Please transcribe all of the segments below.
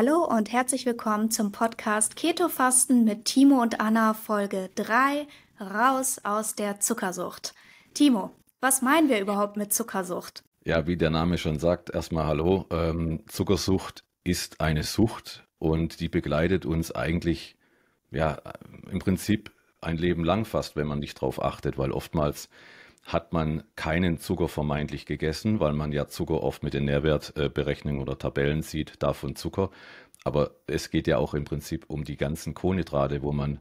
Hallo und herzlich willkommen zum Podcast Keto Fasten mit Timo und Anna Folge 3 Raus aus der Zuckersucht. Timo, was meinen wir überhaupt mit Zuckersucht? Ja, wie der Name schon sagt, erstmal hallo. Ähm, Zuckersucht ist eine Sucht und die begleitet uns eigentlich ja im Prinzip ein Leben lang fast, wenn man nicht drauf achtet, weil oftmals hat man keinen Zucker vermeintlich gegessen, weil man ja Zucker oft mit den Nährwertberechnungen oder Tabellen sieht, davon Zucker. Aber es geht ja auch im Prinzip um die ganzen Kohlenhydrate, wo man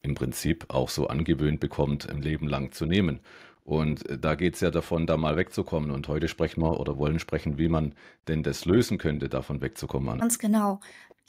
im Prinzip auch so angewöhnt bekommt, ein Leben lang zu nehmen. Und da geht es ja davon, da mal wegzukommen. Und heute sprechen wir oder wollen sprechen, wie man denn das lösen könnte, davon wegzukommen. Ganz genau.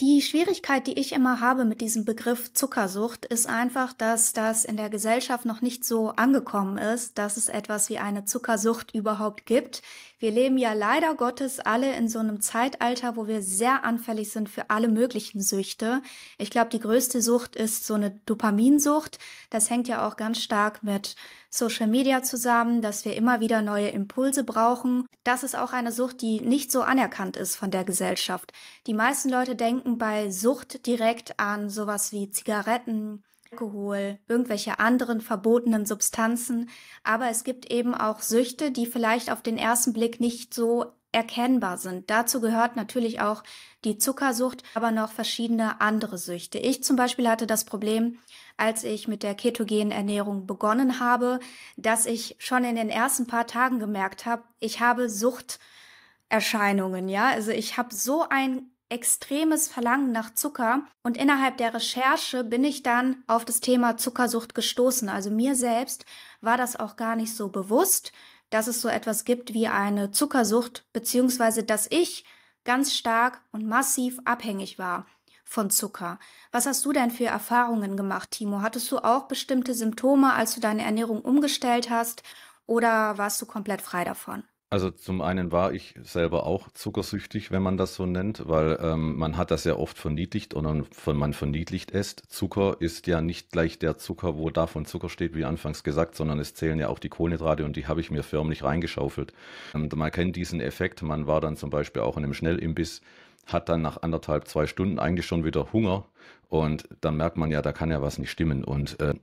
Die Schwierigkeit, die ich immer habe mit diesem Begriff Zuckersucht, ist einfach, dass das in der Gesellschaft noch nicht so angekommen ist, dass es etwas wie eine Zuckersucht überhaupt gibt. Wir leben ja leider Gottes alle in so einem Zeitalter, wo wir sehr anfällig sind für alle möglichen Süchte. Ich glaube, die größte Sucht ist so eine Dopaminsucht. Das hängt ja auch ganz stark mit Social Media zusammen, dass wir immer wieder neue Impulse brauchen. Das ist auch eine Sucht, die nicht so anerkannt ist von der Gesellschaft. Die meisten Leute denken bei Sucht direkt an sowas wie Zigaretten, Alkohol, irgendwelche anderen verbotenen Substanzen. Aber es gibt eben auch Süchte, die vielleicht auf den ersten Blick nicht so erkennbar sind. Dazu gehört natürlich auch die Zuckersucht, aber noch verschiedene andere Süchte. Ich zum Beispiel hatte das Problem, als ich mit der ketogenen Ernährung begonnen habe, dass ich schon in den ersten paar Tagen gemerkt habe, ich habe Suchterscheinungen, ja. Also ich habe so ein extremes Verlangen nach Zucker und innerhalb der Recherche bin ich dann auf das Thema Zuckersucht gestoßen. Also mir selbst war das auch gar nicht so bewusst, dass es so etwas gibt wie eine Zuckersucht, beziehungsweise dass ich ganz stark und massiv abhängig war von Zucker. Was hast du denn für Erfahrungen gemacht, Timo? Hattest du auch bestimmte Symptome, als du deine Ernährung umgestellt hast oder warst du komplett frei davon? Also zum einen war ich selber auch zuckersüchtig, wenn man das so nennt, weil ähm, man hat das ja oft verniedlicht und von man verniedlicht esst. Zucker ist ja nicht gleich der Zucker, wo davon Zucker steht, wie anfangs gesagt, sondern es zählen ja auch die Kohlenhydrate und die habe ich mir förmlich reingeschaufelt. Und ähm, man kennt diesen Effekt, man war dann zum Beispiel auch in einem Schnellimbiss, hat dann nach anderthalb, zwei Stunden eigentlich schon wieder Hunger und dann merkt man ja, da kann ja was nicht stimmen. Und äh,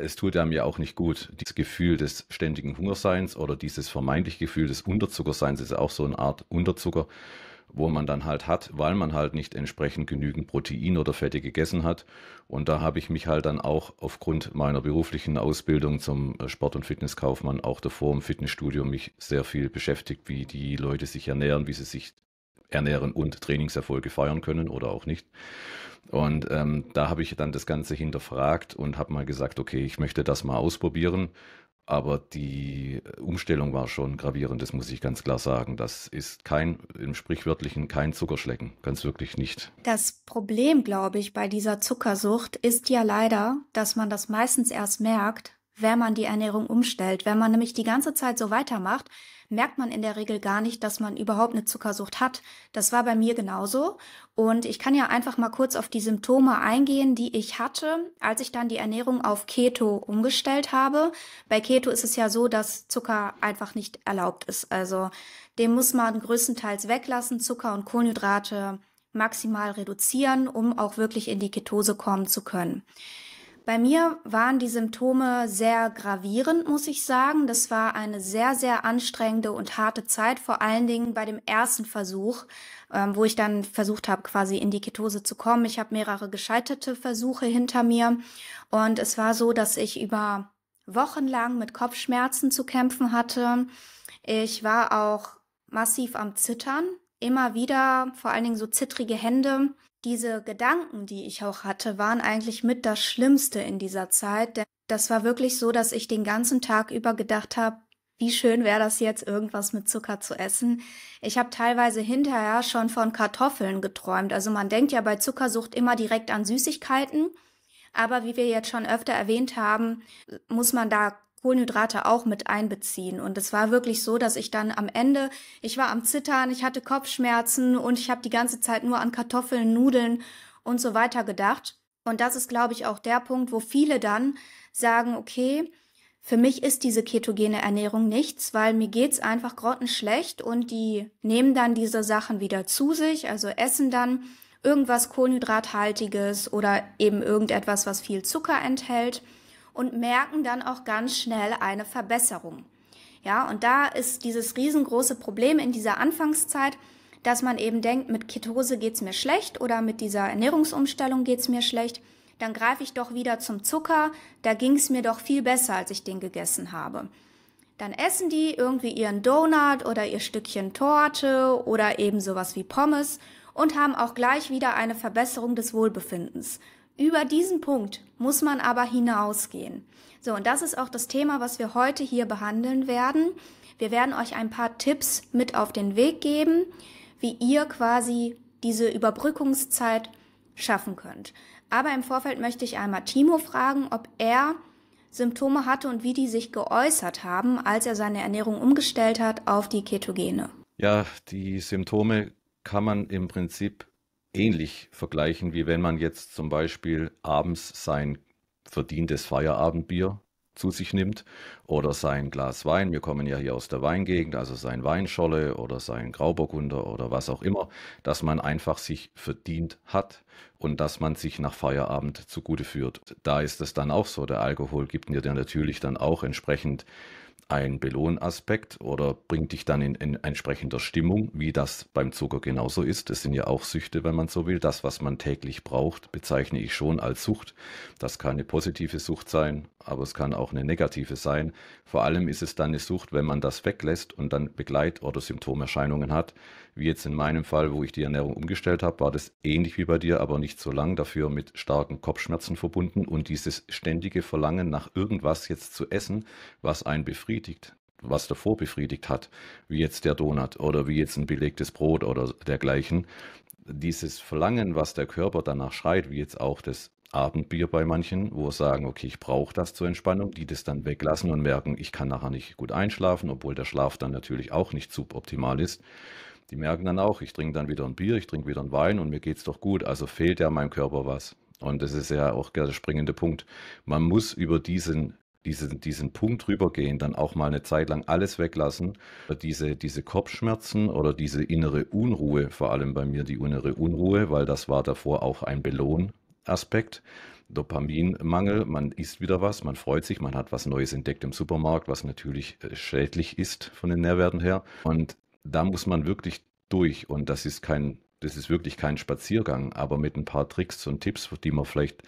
es tut einem ja auch nicht gut. Dieses Gefühl des ständigen Hungerseins oder dieses vermeintliche Gefühl des Unterzuckerseins ist ja auch so eine Art Unterzucker, wo man dann halt hat, weil man halt nicht entsprechend genügend Protein oder Fette gegessen hat. Und da habe ich mich halt dann auch aufgrund meiner beruflichen Ausbildung zum äh, Sport- und Fitnesskaufmann auch davor im Fitnessstudio mich sehr viel beschäftigt, wie die Leute sich ernähren, wie sie sich ernähren und Trainingserfolge feiern können oder auch nicht. Und ähm, da habe ich dann das Ganze hinterfragt und habe mal gesagt, okay, ich möchte das mal ausprobieren. Aber die Umstellung war schon gravierend, das muss ich ganz klar sagen. Das ist kein, im Sprichwörtlichen, kein Zuckerschlecken. Ganz wirklich nicht. Das Problem, glaube ich, bei dieser Zuckersucht ist ja leider, dass man das meistens erst merkt, wenn man die Ernährung umstellt. Wenn man nämlich die ganze Zeit so weitermacht, merkt man in der Regel gar nicht, dass man überhaupt eine Zuckersucht hat. Das war bei mir genauso. Und ich kann ja einfach mal kurz auf die Symptome eingehen, die ich hatte, als ich dann die Ernährung auf Keto umgestellt habe. Bei Keto ist es ja so, dass Zucker einfach nicht erlaubt ist. Also den muss man größtenteils weglassen, Zucker und Kohlenhydrate maximal reduzieren, um auch wirklich in die Ketose kommen zu können. Bei mir waren die Symptome sehr gravierend, muss ich sagen. Das war eine sehr, sehr anstrengende und harte Zeit, vor allen Dingen bei dem ersten Versuch, ähm, wo ich dann versucht habe, quasi in die Ketose zu kommen. Ich habe mehrere gescheiterte Versuche hinter mir und es war so, dass ich über wochenlang mit Kopfschmerzen zu kämpfen hatte. Ich war auch massiv am Zittern, immer wieder, vor allen Dingen so zittrige Hände. Diese Gedanken, die ich auch hatte, waren eigentlich mit das Schlimmste in dieser Zeit, denn das war wirklich so, dass ich den ganzen Tag über gedacht habe, wie schön wäre das jetzt, irgendwas mit Zucker zu essen. Ich habe teilweise hinterher schon von Kartoffeln geträumt. Also man denkt ja bei Zuckersucht immer direkt an Süßigkeiten. Aber wie wir jetzt schon öfter erwähnt haben, muss man da Kohlenhydrate auch mit einbeziehen. Und es war wirklich so, dass ich dann am Ende, ich war am Zittern, ich hatte Kopfschmerzen und ich habe die ganze Zeit nur an Kartoffeln, Nudeln und so weiter gedacht. Und das ist, glaube ich, auch der Punkt, wo viele dann sagen, okay, für mich ist diese ketogene Ernährung nichts, weil mir geht's einfach grottenschlecht und die nehmen dann diese Sachen wieder zu sich, also essen dann irgendwas Kohlenhydrathaltiges oder eben irgendetwas, was viel Zucker enthält und merken dann auch ganz schnell eine Verbesserung. Ja, und da ist dieses riesengroße Problem in dieser Anfangszeit, dass man eben denkt, mit Ketose geht's mir schlecht oder mit dieser Ernährungsumstellung geht's mir schlecht, dann greife ich doch wieder zum Zucker, da ging's mir doch viel besser, als ich den gegessen habe. Dann essen die irgendwie ihren Donut oder ihr Stückchen Torte oder eben sowas wie Pommes und haben auch gleich wieder eine Verbesserung des Wohlbefindens. Über diesen Punkt muss man aber hinausgehen. So, und das ist auch das Thema, was wir heute hier behandeln werden. Wir werden euch ein paar Tipps mit auf den Weg geben, wie ihr quasi diese Überbrückungszeit schaffen könnt. Aber im Vorfeld möchte ich einmal Timo fragen, ob er Symptome hatte und wie die sich geäußert haben, als er seine Ernährung umgestellt hat auf die Ketogene. Ja, die Symptome kann man im Prinzip ähnlich vergleichen, wie wenn man jetzt zum Beispiel abends sein verdientes Feierabendbier zu sich nimmt oder sein Glas Wein. Wir kommen ja hier aus der Weingegend, also sein Weinscholle oder sein Grauburgunder oder was auch immer, dass man einfach sich verdient hat und dass man sich nach Feierabend zugute führt. Da ist es dann auch so, der Alkohol gibt mir dann natürlich dann auch entsprechend ein Belohnaspekt oder bringt dich dann in, in, entsprechender Stimmung, wie das beim Zucker genauso ist. Das sind ja auch Süchte, wenn man so will. Das, was man täglich braucht, bezeichne ich schon als Sucht. Das kann eine positive Sucht sein, aber es kann auch eine negative sein. Vor allem ist es dann eine Sucht, wenn man das weglässt und dann Begleit- oder Symptomerscheinungen hat, wie jetzt in meinem Fall, wo ich die Ernährung umgestellt habe, war das ähnlich wie bei dir, aber nicht so lang, dafür mit starken Kopfschmerzen verbunden und dieses ständige Verlangen nach irgendwas jetzt zu essen, was einen befriedigt, was davor befriedigt hat, wie jetzt der Donut oder wie jetzt ein belegtes Brot oder dergleichen. Dieses Verlangen, was der Körper danach schreit, wie jetzt auch das Abendbier bei manchen, wo sagen, okay, ich brauche das zur Entspannung, die das dann weglassen und merken, ich kann nachher nicht gut einschlafen, obwohl der Schlaf dann natürlich auch nicht suboptimal ist. Die merken dann auch, ich trinke dann wieder ein Bier, ich trinke wieder einen Wein und mir geht es doch gut. Also fehlt ja meinem Körper was. Und das ist ja auch der springende Punkt. Man muss über diesen diesen, diesen Punkt rübergehen, dann auch mal eine Zeit lang alles weglassen, diese, diese Kopfschmerzen oder diese innere Unruhe, vor allem bei mir die innere Unruhe, weil das war davor auch ein Belohnaspekt. Dopaminmangel, man isst wieder was, man freut sich, man hat was Neues entdeckt im Supermarkt, was natürlich äh, schädlich ist von den Nährwerten her. Und da muss man wirklich durch und das ist kein, das ist wirklich kein Spaziergang, aber mit ein paar Tricks und Tipps, die man vielleicht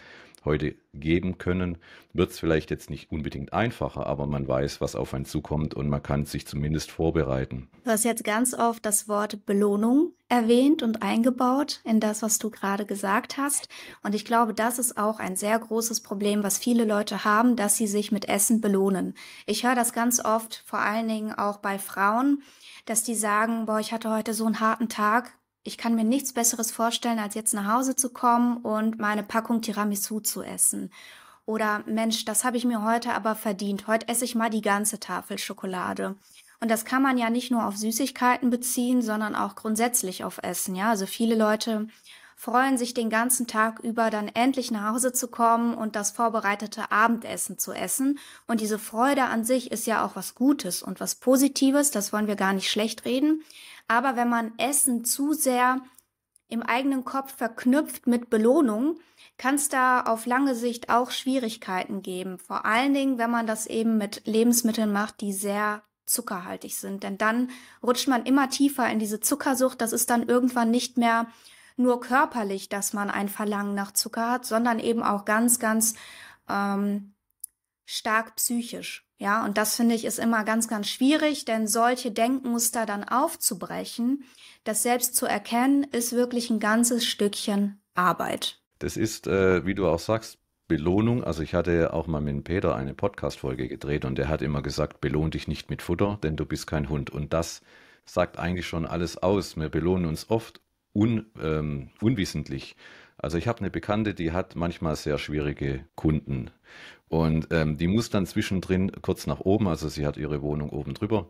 heute geben können, wird es vielleicht jetzt nicht unbedingt einfacher, aber man weiß, was auf einen zukommt und man kann sich zumindest vorbereiten. Du hast jetzt ganz oft das Wort Belohnung erwähnt und eingebaut in das, was du gerade gesagt hast. Und ich glaube, das ist auch ein sehr großes Problem, was viele Leute haben, dass sie sich mit Essen belohnen. Ich höre das ganz oft, vor allen Dingen auch bei Frauen, dass die sagen, boah, ich hatte heute so einen harten Tag, ich kann mir nichts Besseres vorstellen, als jetzt nach Hause zu kommen und meine Packung Tiramisu zu essen. Oder Mensch, das habe ich mir heute aber verdient. Heute esse ich mal die ganze Tafel Schokolade. Und das kann man ja nicht nur auf Süßigkeiten beziehen, sondern auch grundsätzlich auf Essen. Ja, also viele Leute freuen sich den ganzen Tag über dann endlich nach Hause zu kommen und das vorbereitete Abendessen zu essen. Und diese Freude an sich ist ja auch was Gutes und was Positives, das wollen wir gar nicht schlecht reden. Aber wenn man Essen zu sehr im eigenen Kopf verknüpft mit Belohnung, kann es da auf lange Sicht auch Schwierigkeiten geben. Vor allen Dingen, wenn man das eben mit Lebensmitteln macht, die sehr zuckerhaltig sind. Denn dann rutscht man immer tiefer in diese Zuckersucht. Das ist dann irgendwann nicht mehr nur körperlich, dass man ein Verlangen nach Zucker hat, sondern eben auch ganz, ganz ähm, stark psychisch. Ja, und das finde ich ist immer ganz, ganz schwierig, denn solche Denkmuster dann aufzubrechen, das selbst zu erkennen, ist wirklich ein ganzes Stückchen Arbeit. Das ist, äh, wie du auch sagst, Belohnung. Also ich hatte auch mal mit Peter eine Podcast-Folge gedreht und der hat immer gesagt, belohn dich nicht mit Futter, denn du bist kein Hund. Und das sagt eigentlich schon alles aus. Wir belohnen uns oft un, ähm, unwissentlich. Also ich habe eine Bekannte, die hat manchmal sehr schwierige Kunden. Und ähm, die muss dann zwischendrin kurz nach oben, also sie hat ihre Wohnung oben drüber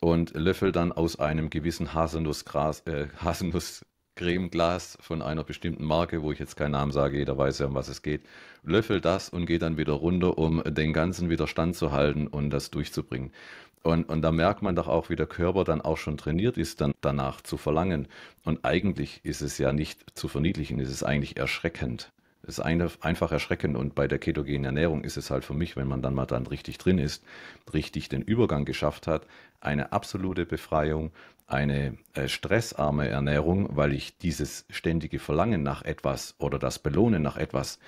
und löffelt dann aus einem gewissen Haselnussgras, äh, Haselnuss, Cremeglas von einer bestimmten Marke, wo ich jetzt keinen Namen sage, jeder weiß ja, um was es geht, löffel das und geh dann wieder runter, um den ganzen Widerstand zu halten und das durchzubringen. Und, und da merkt man doch auch, wie der Körper dann auch schon trainiert ist, dann danach zu verlangen. Und eigentlich ist es ja nicht zu verniedlichen, es ist eigentlich erschreckend ist eine, einfach erschreckend. Und bei der ketogenen Ernährung ist es halt für mich, wenn man dann mal dann richtig drin ist, richtig den Übergang geschafft hat, eine absolute Befreiung, eine äh, stressarme Ernährung, weil ich dieses ständige Verlangen nach etwas oder das Belohnen nach etwas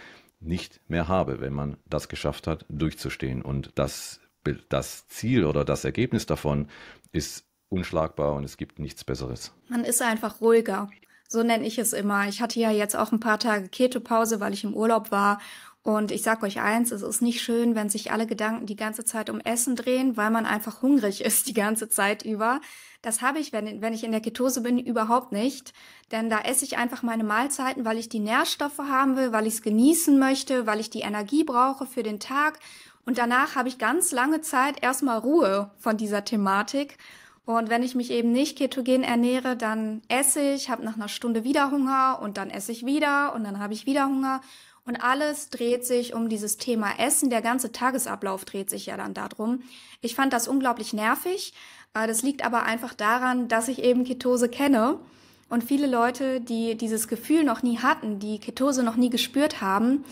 nicht mehr habe, wenn man das geschafft hat, durchzustehen. Und das, das Ziel oder das Ergebnis davon ist unschlagbar und es gibt nichts Besseres. Man ist einfach ruhiger. So nenne ich es immer. Ich hatte ja jetzt auch ein paar Tage Ketopause, weil ich im Urlaub war. Und ich sag euch eins, es ist nicht schön, wenn sich alle Gedanken die ganze Zeit um Essen drehen, weil man einfach hungrig ist die ganze Zeit über. Das habe ich, wenn, wenn ich in der Ketose bin, überhaupt nicht. Denn da esse ich einfach meine Mahlzeiten, weil ich die Nährstoffe haben will, weil ich es genießen möchte, weil ich die Energie brauche für den Tag. Und danach habe ich ganz lange Zeit erstmal Ruhe von dieser Thematik. Und wenn ich mich eben nicht ketogen ernähre, dann esse ich, habe nach einer Stunde wieder Hunger und dann esse ich wieder und dann habe ich wieder Hunger. Und alles dreht sich um dieses Thema Essen. Der ganze Tagesablauf dreht sich ja dann darum. Ich fand das unglaublich nervig. Äh, das liegt aber einfach daran, dass ich eben Ketose kenne. Und viele Leute, die dieses Gefühl noch nie hatten, die Ketose noch nie gespürt haben,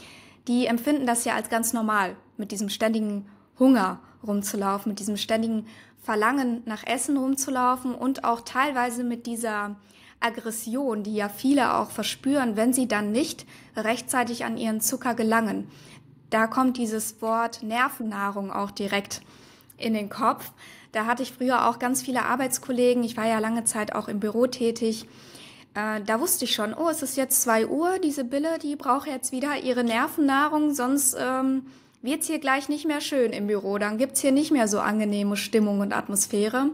die empfinden das ja als ganz normal, mit diesem ständigen Hunger rumzulaufen, mit diesem ständigen Verlangen nach Essen rumzulaufen und auch teilweise mit dieser Aggression, die ja viele auch verspüren, wenn sie dann nicht rechtzeitig an ihren Zucker gelangen. Da kommt dieses Wort Nervennahrung auch direkt in den Kopf. Da hatte ich früher auch ganz viele Arbeitskollegen. Ich war ja lange Zeit auch im Büro tätig. Äh, da wusste ich schon, oh, es ist jetzt zwei Uhr, diese Bille, die braucht jetzt wieder ihre Nervennahrung, sonst ähm, wird es hier gleich nicht mehr schön im Büro, dann gibt es hier nicht mehr so angenehme Stimmung und Atmosphäre.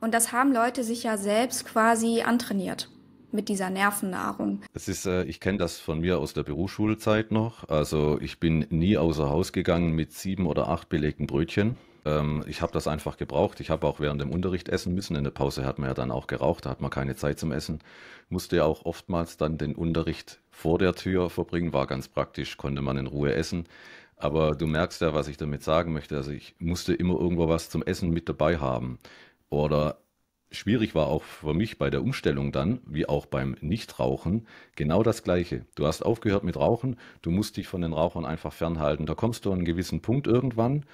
Und das haben Leute sich ja selbst quasi antrainiert mit dieser Nervennahrung. Es ist, äh, ich kenne das von mir aus der Berufsschulzeit noch. Also ich bin nie außer Haus gegangen mit sieben oder acht belegten Brötchen. Ähm, ich habe das einfach gebraucht. Ich habe auch während dem Unterricht essen müssen. In der Pause hat man ja dann auch geraucht, da hat man keine Zeit zum Essen. Musste ja auch oftmals dann den Unterricht vor der Tür verbringen, war ganz praktisch, konnte man in Ruhe essen. Aber du merkst ja, was ich damit sagen möchte. Also ich musste immer irgendwo was zum Essen mit dabei haben. Oder schwierig war auch für mich bei der Umstellung dann, wie auch beim Nichtrauchen, genau das Gleiche. Du hast aufgehört mit Rauchen, du musst dich von den Rauchern einfach fernhalten. Da kommst du an einen gewissen Punkt irgendwann,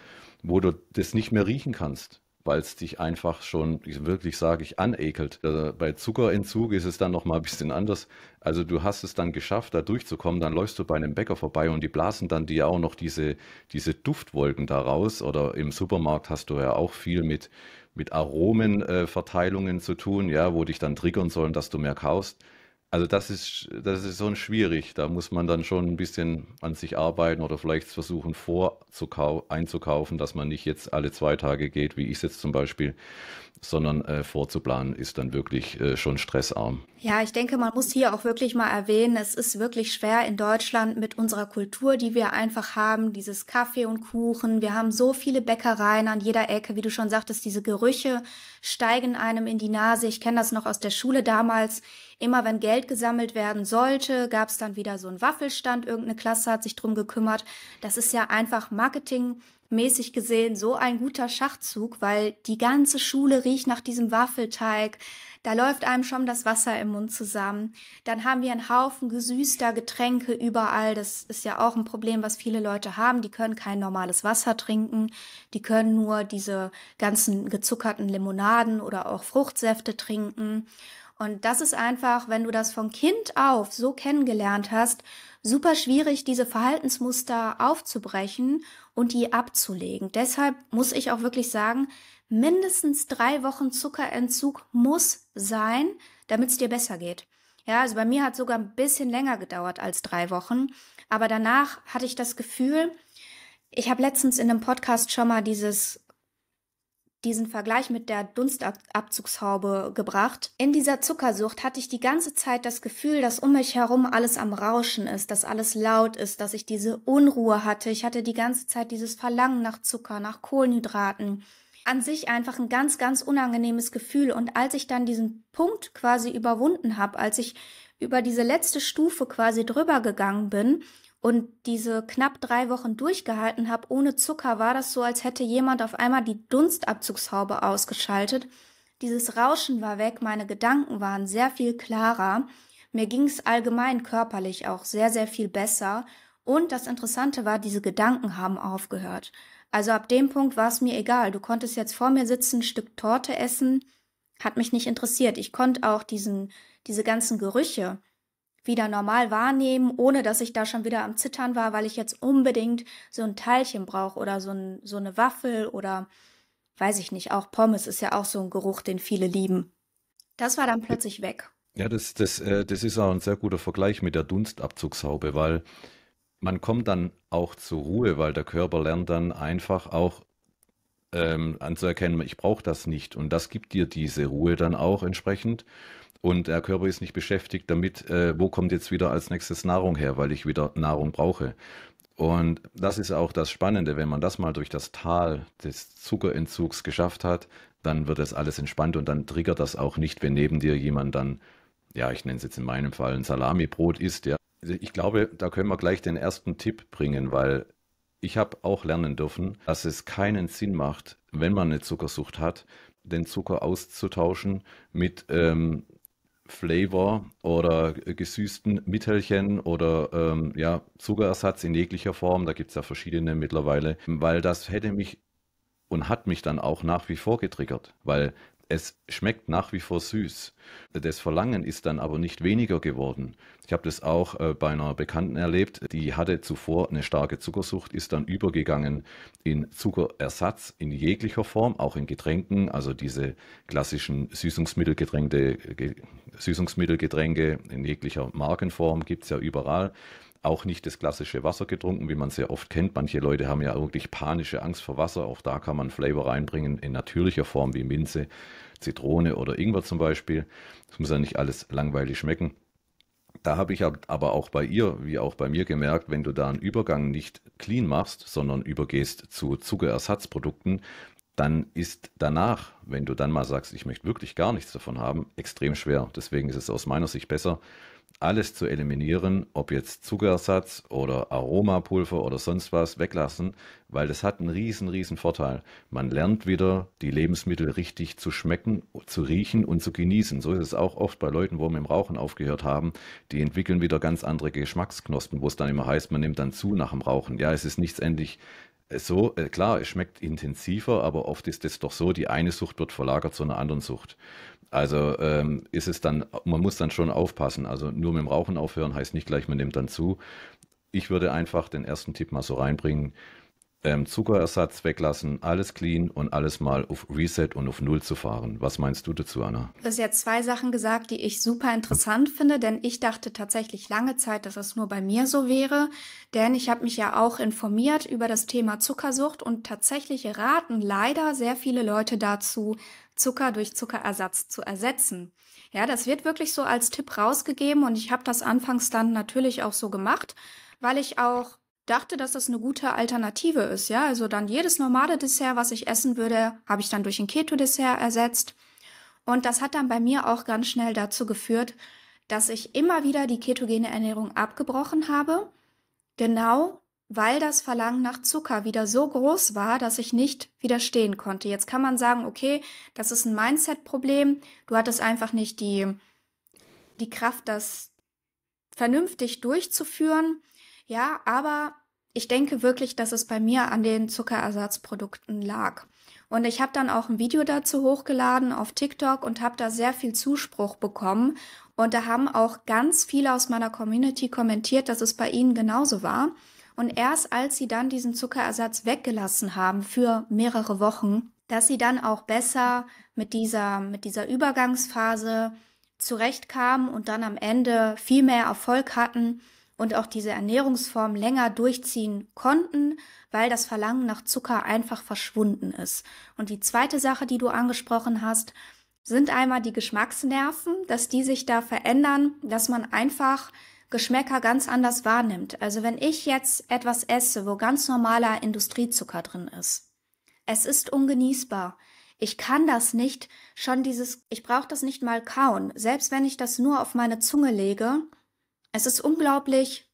wo du das nicht mehr riechen kannst weil es dich einfach schon, wirklich sage ich, anekelt. Äh, bei Zuckerentzug ist es dann nochmal ein bisschen anders. Also du hast es dann geschafft, da durchzukommen, dann läufst du bei einem Bäcker vorbei und die blasen dann dir auch noch diese, diese Duftwolken raus. Oder im Supermarkt hast du ja auch viel mit, mit Aromenverteilungen äh, zu tun, ja, wo dich dann triggern sollen, dass du mehr kaufst. Also das ist, das ist so schwierig. Da muss man dann schon ein bisschen an sich arbeiten oder vielleicht versuchen, vor einzukaufen, dass man nicht jetzt alle zwei Tage geht, wie ich es jetzt zum Beispiel, sondern äh, vorzuplanen ist dann wirklich äh, schon stressarm. Ja, ich denke, man muss hier auch wirklich mal erwähnen, es ist wirklich schwer in Deutschland mit unserer Kultur, die wir einfach haben, dieses Kaffee und Kuchen. Wir haben so viele Bäckereien an jeder Ecke, wie du schon sagtest, diese Gerüche steigen einem in die Nase. Ich kenne das noch aus der Schule damals Immer wenn Geld gesammelt werden sollte, gab es dann wieder so einen Waffelstand. Irgendeine Klasse hat sich drum gekümmert. Das ist ja einfach marketingmäßig gesehen so ein guter Schachzug, weil die ganze Schule riecht nach diesem Waffelteig. Da läuft einem schon das Wasser im Mund zusammen. Dann haben wir einen Haufen gesüßter Getränke überall. Das ist ja auch ein Problem, was viele Leute haben. Die können kein normales Wasser trinken. Die können nur diese ganzen gezuckerten Limonaden oder auch Fruchtsäfte trinken. Und das ist einfach, wenn du das von Kind auf so kennengelernt hast, super schwierig, diese Verhaltensmuster aufzubrechen und die abzulegen. Deshalb muss ich auch wirklich sagen, mindestens drei Wochen Zuckerentzug muss sein, damit es dir besser geht. Ja, also bei mir hat sogar ein bisschen länger gedauert als drei Wochen. Aber danach hatte ich das Gefühl, ich habe letztens in einem Podcast schon mal dieses diesen Vergleich mit der Dunstabzugshaube gebracht. In dieser Zuckersucht hatte ich die ganze Zeit das Gefühl, dass um mich herum alles am Rauschen ist, dass alles laut ist, dass ich diese Unruhe hatte. Ich hatte die ganze Zeit dieses Verlangen nach Zucker, nach Kohlenhydraten. An sich einfach ein ganz, ganz unangenehmes Gefühl. Und als ich dann diesen Punkt quasi überwunden habe, als ich über diese letzte Stufe quasi drüber gegangen bin und diese knapp drei Wochen durchgehalten habe ohne Zucker, war das so, als hätte jemand auf einmal die Dunstabzugshaube ausgeschaltet. Dieses Rauschen war weg, meine Gedanken waren sehr viel klarer. Mir ging es allgemein körperlich auch sehr, sehr viel besser. Und das Interessante war, diese Gedanken haben aufgehört. Also ab dem Punkt war es mir egal. Du konntest jetzt vor mir sitzen, ein Stück Torte essen, hat mich nicht interessiert. Ich konnte auch diesen, diese ganzen Gerüche, wieder normal wahrnehmen, ohne dass ich da schon wieder am Zittern war, weil ich jetzt unbedingt so ein Teilchen brauche oder so, ein, so eine Waffel oder weiß ich nicht, auch Pommes ist ja auch so ein Geruch, den viele lieben. Das war dann plötzlich weg. Ja, das, das, äh, das ist auch ein sehr guter Vergleich mit der Dunstabzugshaube, weil man kommt dann auch zur Ruhe, weil der Körper lernt dann einfach auch ähm, anzuerkennen, ich brauche das nicht. Und das gibt dir diese Ruhe dann auch entsprechend und der Körper ist nicht beschäftigt damit, äh, wo kommt jetzt wieder als nächstes Nahrung her, weil ich wieder Nahrung brauche. Und das ist auch das Spannende, wenn man das mal durch das Tal des Zuckerentzugs geschafft hat, dann wird das alles entspannt und dann triggert das auch nicht, wenn neben dir jemand dann, ja, ich nenne es jetzt in meinem Fall, ein Salamibrot isst. Ja. Also ich glaube, da können wir gleich den ersten Tipp bringen, weil ich habe auch lernen dürfen, dass es keinen Sinn macht, wenn man eine Zuckersucht hat, den Zucker auszutauschen mit ähm, Flavor oder äh, gesüßten Mittelchen oder ähm, ja, Zuckerersatz in jeglicher Form. Da gibt es ja verschiedene mittlerweile, weil das hätte mich und hat mich dann auch nach wie vor getriggert, weil es schmeckt nach wie vor süß. Das Verlangen ist dann aber nicht weniger geworden. Ich habe das auch äh, bei einer Bekannten erlebt, die hatte zuvor eine starke Zuckersucht, ist dann übergegangen in Zuckerersatz in jeglicher Form, auch in Getränken, also diese klassischen Süßungsmittelgetränke, Süßungsmittelgetränke in jeglicher Markenform gibt es ja überall auch nicht das klassische Wasser getrunken, wie man es sehr oft kennt. Manche Leute haben ja wirklich panische Angst vor Wasser. Auch da kann man Flavor reinbringen in natürlicher Form wie Minze, Zitrone oder Ingwer zum Beispiel. Das muss ja nicht alles langweilig schmecken. Da habe ich halt aber auch bei ihr, wie auch bei mir gemerkt, wenn du da einen Übergang nicht clean machst, sondern übergehst zu Zuckerersatzprodukten, dann ist danach, wenn du dann mal sagst, ich möchte wirklich gar nichts davon haben, extrem schwer. Deswegen ist es aus meiner Sicht besser, alles zu eliminieren, ob jetzt Zuckersatz oder Aromapulver oder sonst was weglassen, weil das hat einen riesen, riesen Vorteil. Man lernt wieder, die Lebensmittel richtig zu schmecken, zu riechen und zu genießen. So ist es auch oft bei Leuten, wo wir mit dem Rauchen aufgehört haben, die entwickeln wieder ganz andere Geschmacksknospen, wo es dann immer heißt, man nimmt dann zu nach dem Rauchen. Ja, es ist nichts endlich so, äh, klar, es schmeckt intensiver, aber oft ist es doch so, die eine Sucht wird verlagert zu einer anderen Sucht. Also ähm, ist es dann, man muss dann schon aufpassen. Also nur mit dem Rauchen aufhören heißt nicht gleich, man nimmt dann zu. Ich würde einfach den ersten Tipp mal so reinbringen, ähm, Zuckerersatz weglassen, alles clean und alles mal auf Reset und auf Null zu fahren. Was meinst du dazu, Anna? Du hast jetzt zwei Sachen gesagt, die ich super interessant finde, denn ich dachte tatsächlich lange Zeit, dass das nur bei mir so wäre. Denn ich habe mich ja auch informiert über das Thema Zuckersucht und tatsächlich raten leider sehr viele Leute dazu, Zucker durch Zuckerersatz zu ersetzen. Ja, das wird wirklich so als Tipp rausgegeben und ich habe das anfangs dann natürlich auch so gemacht, weil ich auch dachte, dass das eine gute Alternative ist, ja. Also dann jedes normale Dessert, was ich essen würde, habe ich dann durch ein Keto-Dessert ersetzt. Und das hat dann bei mir auch ganz schnell dazu geführt, dass ich immer wieder die ketogene Ernährung abgebrochen habe. Genau weil das Verlangen nach Zucker wieder so groß war, dass ich nicht widerstehen konnte. Jetzt kann man sagen, okay, das ist ein Mindset-Problem. Du hattest einfach nicht die, die Kraft, das vernünftig durchzuführen. Ja, aber ich denke wirklich, dass es bei mir an den Zuckerersatzprodukten lag. Und ich habe dann auch ein Video dazu hochgeladen auf TikTok und habe da sehr viel Zuspruch bekommen. Und da haben auch ganz viele aus meiner Community kommentiert, dass es bei ihnen genauso war. Und erst als sie dann diesen Zuckerersatz weggelassen haben für mehrere Wochen, dass sie dann auch besser mit dieser, mit dieser Übergangsphase zurechtkamen und dann am Ende viel mehr Erfolg hatten und auch diese Ernährungsform länger durchziehen konnten, weil das Verlangen nach Zucker einfach verschwunden ist. Und die zweite Sache, die du angesprochen hast, sind einmal die Geschmacksnerven, dass die sich da verändern, dass man einfach Geschmäcker ganz anders wahrnimmt. Also wenn ich jetzt etwas esse, wo ganz normaler Industriezucker drin ist, es ist ungenießbar. Ich kann das nicht, schon dieses, ich brauche das nicht mal kauen. Selbst wenn ich das nur auf meine Zunge lege, es ist unglaublich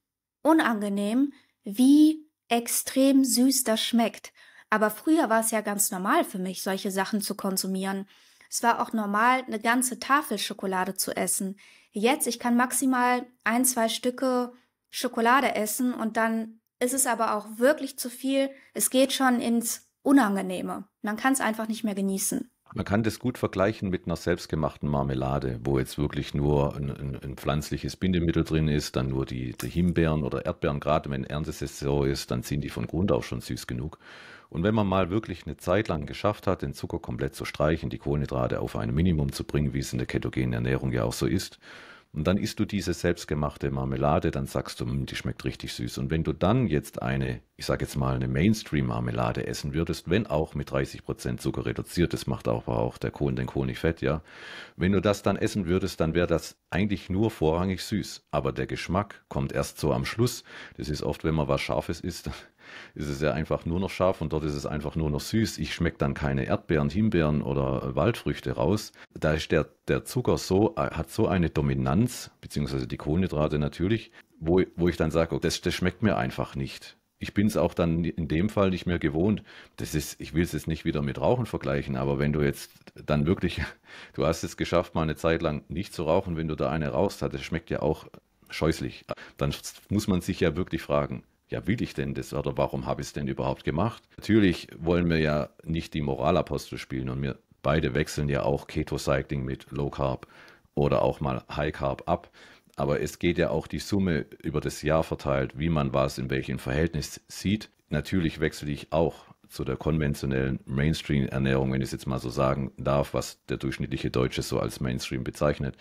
unangenehm, wie extrem süß das schmeckt. Aber früher war es ja ganz normal für mich, solche Sachen zu konsumieren. Es war auch normal, eine ganze Tafel Schokolade zu essen. Jetzt, ich kann maximal ein, zwei Stücke Schokolade essen und dann ist es aber auch wirklich zu viel. Es geht schon ins Unangenehme. Man kann es einfach nicht mehr genießen. Man kann das gut vergleichen mit einer selbstgemachten Marmelade, wo jetzt wirklich nur ein, ein, ein pflanzliches Bindemittel drin ist, dann nur die, die Himbeeren oder Erdbeeren, gerade wenn Erntesaison ist, dann sind die von Grund auf schon süß genug. Und wenn man mal wirklich eine Zeit lang geschafft hat, den Zucker komplett zu streichen, die Kohlenhydrate auf ein Minimum zu bringen, wie es in der ketogenen Ernährung ja auch so ist, und dann isst du diese selbstgemachte Marmelade, dann sagst du, hm, die schmeckt richtig süß. Und wenn du dann jetzt eine, ich sage jetzt mal, eine Mainstream-Marmelade essen würdest, wenn auch mit 30% Zucker reduziert, das macht auch, auch der Kohlen, den Konig fett, ja. Wenn du das dann essen würdest, dann wäre das eigentlich nur vorrangig süß. Aber der Geschmack kommt erst so am Schluss. Das ist oft, wenn man was Scharfes isst, ist es ja einfach nur noch scharf und dort ist es einfach nur noch süß. Ich schmecke dann keine Erdbeeren, Himbeeren oder Waldfrüchte raus. Da ist der, der Zucker so, äh, hat so eine Dominanz, beziehungsweise die Kohlenhydrate natürlich, wo, wo ich dann sage, oh, das, das schmeckt mir einfach nicht ich bin es auch dann in dem Fall nicht mehr gewohnt. Das ist, ich will es jetzt nicht wieder mit Rauchen vergleichen, aber wenn du jetzt dann wirklich, du hast es geschafft, mal eine Zeit lang nicht zu rauchen, wenn du da eine rauchst, das schmeckt ja auch scheußlich. Dann muss man sich ja wirklich fragen, ja, will ich denn das oder warum habe ich es denn überhaupt gemacht? Natürlich wollen wir ja nicht die Moralapostel spielen und wir beide wechseln ja auch Keto-Cycling mit Low Carb oder auch mal High Carb ab. Aber es geht ja auch die Summe über das Jahr verteilt, wie man was in welchem Verhältnis sieht. Natürlich wechsle ich auch zu der konventionellen Mainstream-Ernährung, wenn ich es jetzt mal so sagen darf, was der durchschnittliche Deutsche so als Mainstream bezeichnet.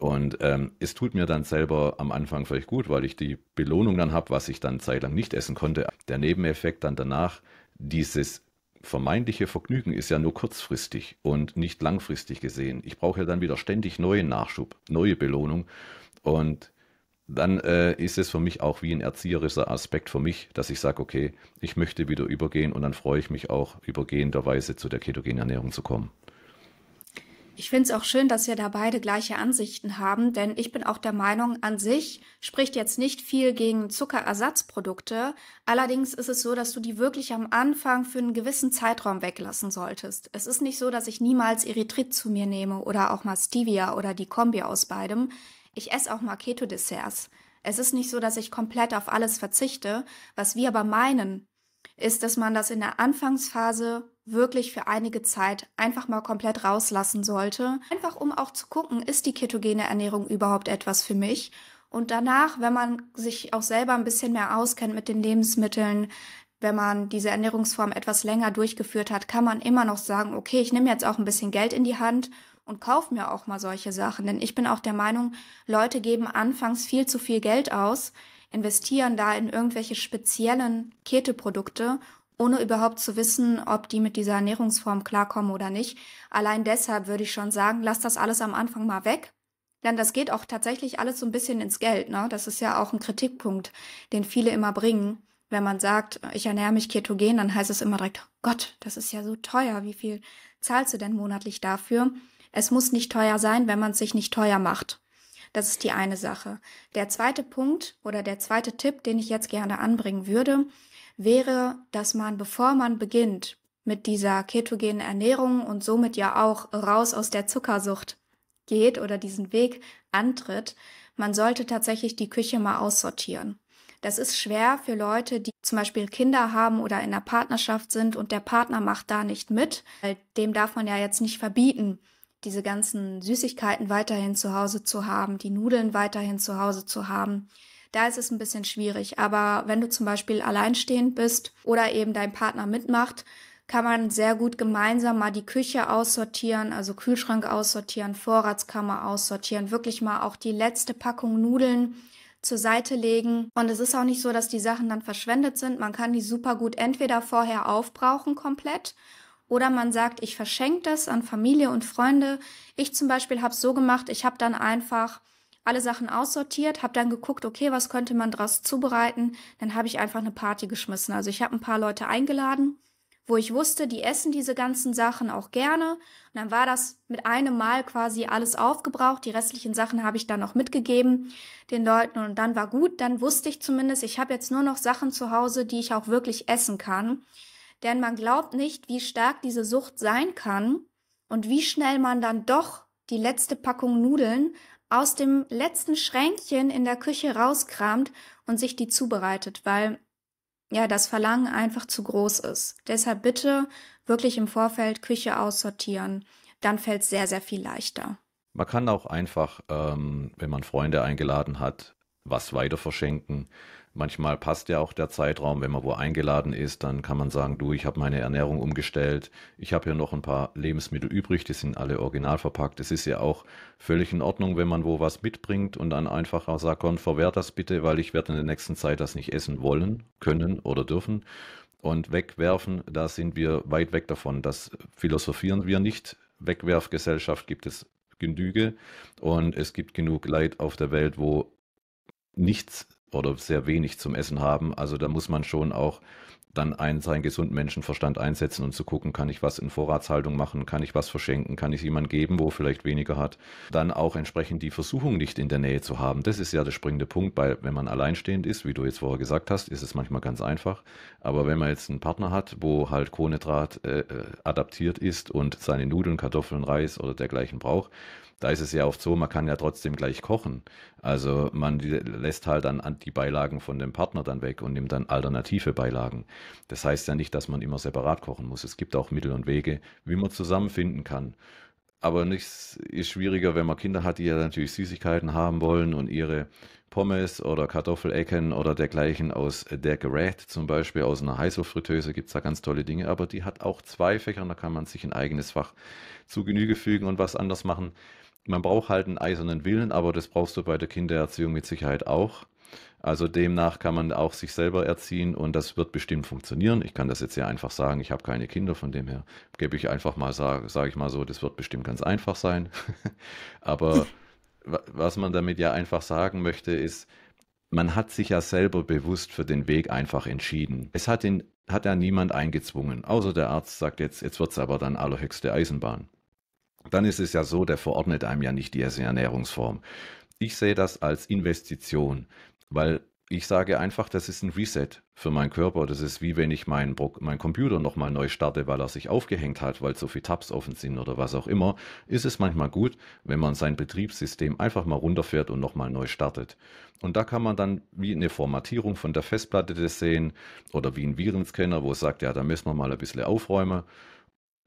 Und ähm, es tut mir dann selber am Anfang vielleicht gut, weil ich die Belohnung dann habe, was ich dann zeitlang nicht essen konnte. Der Nebeneffekt dann danach, dieses vermeintliche Vergnügen ist ja nur kurzfristig und nicht langfristig gesehen. Ich brauche ja dann wieder ständig neuen Nachschub, neue Belohnung. Und dann äh, ist es für mich auch wie ein erzieherischer Aspekt für mich, dass ich sage, okay, ich möchte wieder übergehen und dann freue ich mich auch, übergehenderweise zu der ketogenen Ernährung zu kommen. Ich finde es auch schön, dass wir da beide gleiche Ansichten haben, denn ich bin auch der Meinung, an sich spricht jetzt nicht viel gegen Zuckerersatzprodukte. Allerdings ist es so, dass du die wirklich am Anfang für einen gewissen Zeitraum weglassen solltest. Es ist nicht so, dass ich niemals Erythrit zu mir nehme oder auch mal Stevia oder die Kombi aus beidem. Ich esse auch mal Keto-Desserts. Es ist nicht so, dass ich komplett auf alles verzichte. Was wir aber meinen, ist, dass man das in der Anfangsphase wirklich für einige Zeit einfach mal komplett rauslassen sollte. Einfach um auch zu gucken, ist die ketogene Ernährung überhaupt etwas für mich? Und danach, wenn man sich auch selber ein bisschen mehr auskennt mit den Lebensmitteln, wenn man diese Ernährungsform etwas länger durchgeführt hat, kann man immer noch sagen, okay, ich nehme jetzt auch ein bisschen Geld in die Hand und kaufe mir auch mal solche Sachen. Denn ich bin auch der Meinung, Leute geben anfangs viel zu viel Geld aus, investieren da in irgendwelche speziellen kete ohne überhaupt zu wissen, ob die mit dieser Ernährungsform klarkommen oder nicht. Allein deshalb würde ich schon sagen, lass das alles am Anfang mal weg. Denn das geht auch tatsächlich alles so ein bisschen ins Geld. Ne? Das ist ja auch ein Kritikpunkt, den viele immer bringen. Wenn man sagt, ich ernähre mich ketogen, dann heißt es immer direkt, oh Gott, das ist ja so teuer. Wie viel zahlst du denn monatlich dafür? Es muss nicht teuer sein, wenn man es sich nicht teuer macht. Das ist die eine Sache. Der zweite Punkt oder der zweite Tipp, den ich jetzt gerne anbringen würde, wäre, dass man, bevor man beginnt mit dieser ketogenen Ernährung und somit ja auch raus aus der Zuckersucht geht oder diesen Weg antritt, man sollte tatsächlich die Küche mal aussortieren. Das ist schwer für Leute, die zum Beispiel Kinder haben oder in einer Partnerschaft sind und der Partner macht da nicht mit, weil dem darf man ja jetzt nicht verbieten, diese ganzen Süßigkeiten weiterhin zu Hause zu haben, die Nudeln weiterhin zu Hause zu haben da ist es ein bisschen schwierig. Aber wenn du zum Beispiel alleinstehend bist oder eben dein Partner mitmacht, kann man sehr gut gemeinsam mal die Küche aussortieren, also Kühlschrank aussortieren, Vorratskammer aussortieren, wirklich mal auch die letzte Packung Nudeln zur Seite legen. Und es ist auch nicht so, dass die Sachen dann verschwendet sind. Man kann die super gut entweder vorher aufbrauchen komplett oder man sagt, ich verschenke das an Familie und Freunde. Ich zum Beispiel habe es so gemacht, ich habe dann einfach alle Sachen aussortiert, habe dann geguckt, okay, was könnte man daraus zubereiten. Dann habe ich einfach eine Party geschmissen. Also ich habe ein paar Leute eingeladen, wo ich wusste, die essen diese ganzen Sachen auch gerne. Und dann war das mit einem Mal quasi alles aufgebraucht. Die restlichen Sachen habe ich dann noch mitgegeben den Leuten und dann war gut. Dann wusste ich zumindest, ich habe jetzt nur noch Sachen zu Hause, die ich auch wirklich essen kann. Denn man glaubt nicht, wie stark diese Sucht sein kann und wie schnell man dann doch die letzte Packung Nudeln aus dem letzten Schränkchen in der Küche rauskramt und sich die zubereitet, weil ja, das Verlangen einfach zu groß ist. Deshalb bitte wirklich im Vorfeld Küche aussortieren. Dann fällt es sehr, sehr viel leichter. Man kann auch einfach, ähm, wenn man Freunde eingeladen hat, was weiter verschenken. Manchmal passt ja auch der Zeitraum, wenn man wo eingeladen ist, dann kann man sagen, du, ich habe meine Ernährung umgestellt, ich habe hier noch ein paar Lebensmittel übrig, die sind alle original verpackt. Es ist ja auch völlig in Ordnung, wenn man wo was mitbringt und dann einfach auch sagt, komm, verwehrt das bitte, weil ich werde in der nächsten Zeit das nicht essen wollen, können oder dürfen. Und wegwerfen, da sind wir weit weg davon. Das philosophieren wir nicht. Wegwerfgesellschaft gibt es Genüge und es gibt genug Leid auf der Welt, wo nichts oder sehr wenig zum Essen haben. Also da muss man schon auch dann einen, seinen gesunden Menschenverstand einsetzen und zu gucken, kann ich was in Vorratshaltung machen, kann ich was verschenken, kann ich jemand geben, wo vielleicht weniger hat. Dann auch entsprechend die Versuchung nicht in der Nähe zu haben. Das ist ja der springende Punkt, weil wenn man alleinstehend ist, wie du jetzt vorher gesagt hast, ist es manchmal ganz einfach. Aber wenn man jetzt einen Partner hat, wo halt Kohlenhydrat äh, äh adaptiert ist und seine Nudeln, Kartoffeln, Reis oder dergleichen braucht, da ist es ja oft so, man kann ja trotzdem gleich kochen. Also man lässt halt dann die Beilagen von dem Partner dann weg und nimmt dann alternative Beilagen. Das heißt ja nicht, dass man immer separat kochen muss. Es gibt auch Mittel und Wege, wie man zusammenfinden kann. Aber nichts ist schwieriger, wenn man Kinder hat, die ja natürlich Süßigkeiten haben wollen und ihre Pommes oder Kartoffelecken oder dergleichen aus der Gerät, zum Beispiel aus einer Heißluftfritteuse, gibt es da ganz tolle Dinge. Aber die hat auch zwei Fächer und da kann man sich ein eigenes Fach zu Genüge fügen und was anders machen man braucht halt einen eisernen Willen, aber das brauchst du bei der Kindererziehung mit Sicherheit auch. Also demnach kann man auch sich selber erziehen und das wird bestimmt funktionieren. Ich kann das jetzt ja einfach sagen, ich habe keine Kinder, von dem her gebe ich einfach mal, sage sag ich mal so, das wird bestimmt ganz einfach sein. Aber was man damit ja einfach sagen möchte, ist, man hat sich ja selber bewusst für den Weg einfach entschieden. Es hat, ihn, hat ja niemand eingezwungen, außer der Arzt sagt jetzt, jetzt wird es aber dann allerhöchste Eisenbahn dann ist es ja so, der verordnet einem ja nicht die Ernährungsform. Ich sehe das als Investition, weil ich sage einfach, das ist ein Reset für meinen Körper. Das ist wie wenn ich meinen mein Computer nochmal neu starte, weil er sich aufgehängt hat, weil so viele Tabs offen sind oder was auch immer. Ist es manchmal gut, wenn man sein Betriebssystem einfach mal runterfährt und nochmal neu startet. Und da kann man dann wie eine Formatierung von der Festplatte das sehen oder wie ein Virenscanner, wo es sagt, ja, da müssen wir mal ein bisschen aufräumen.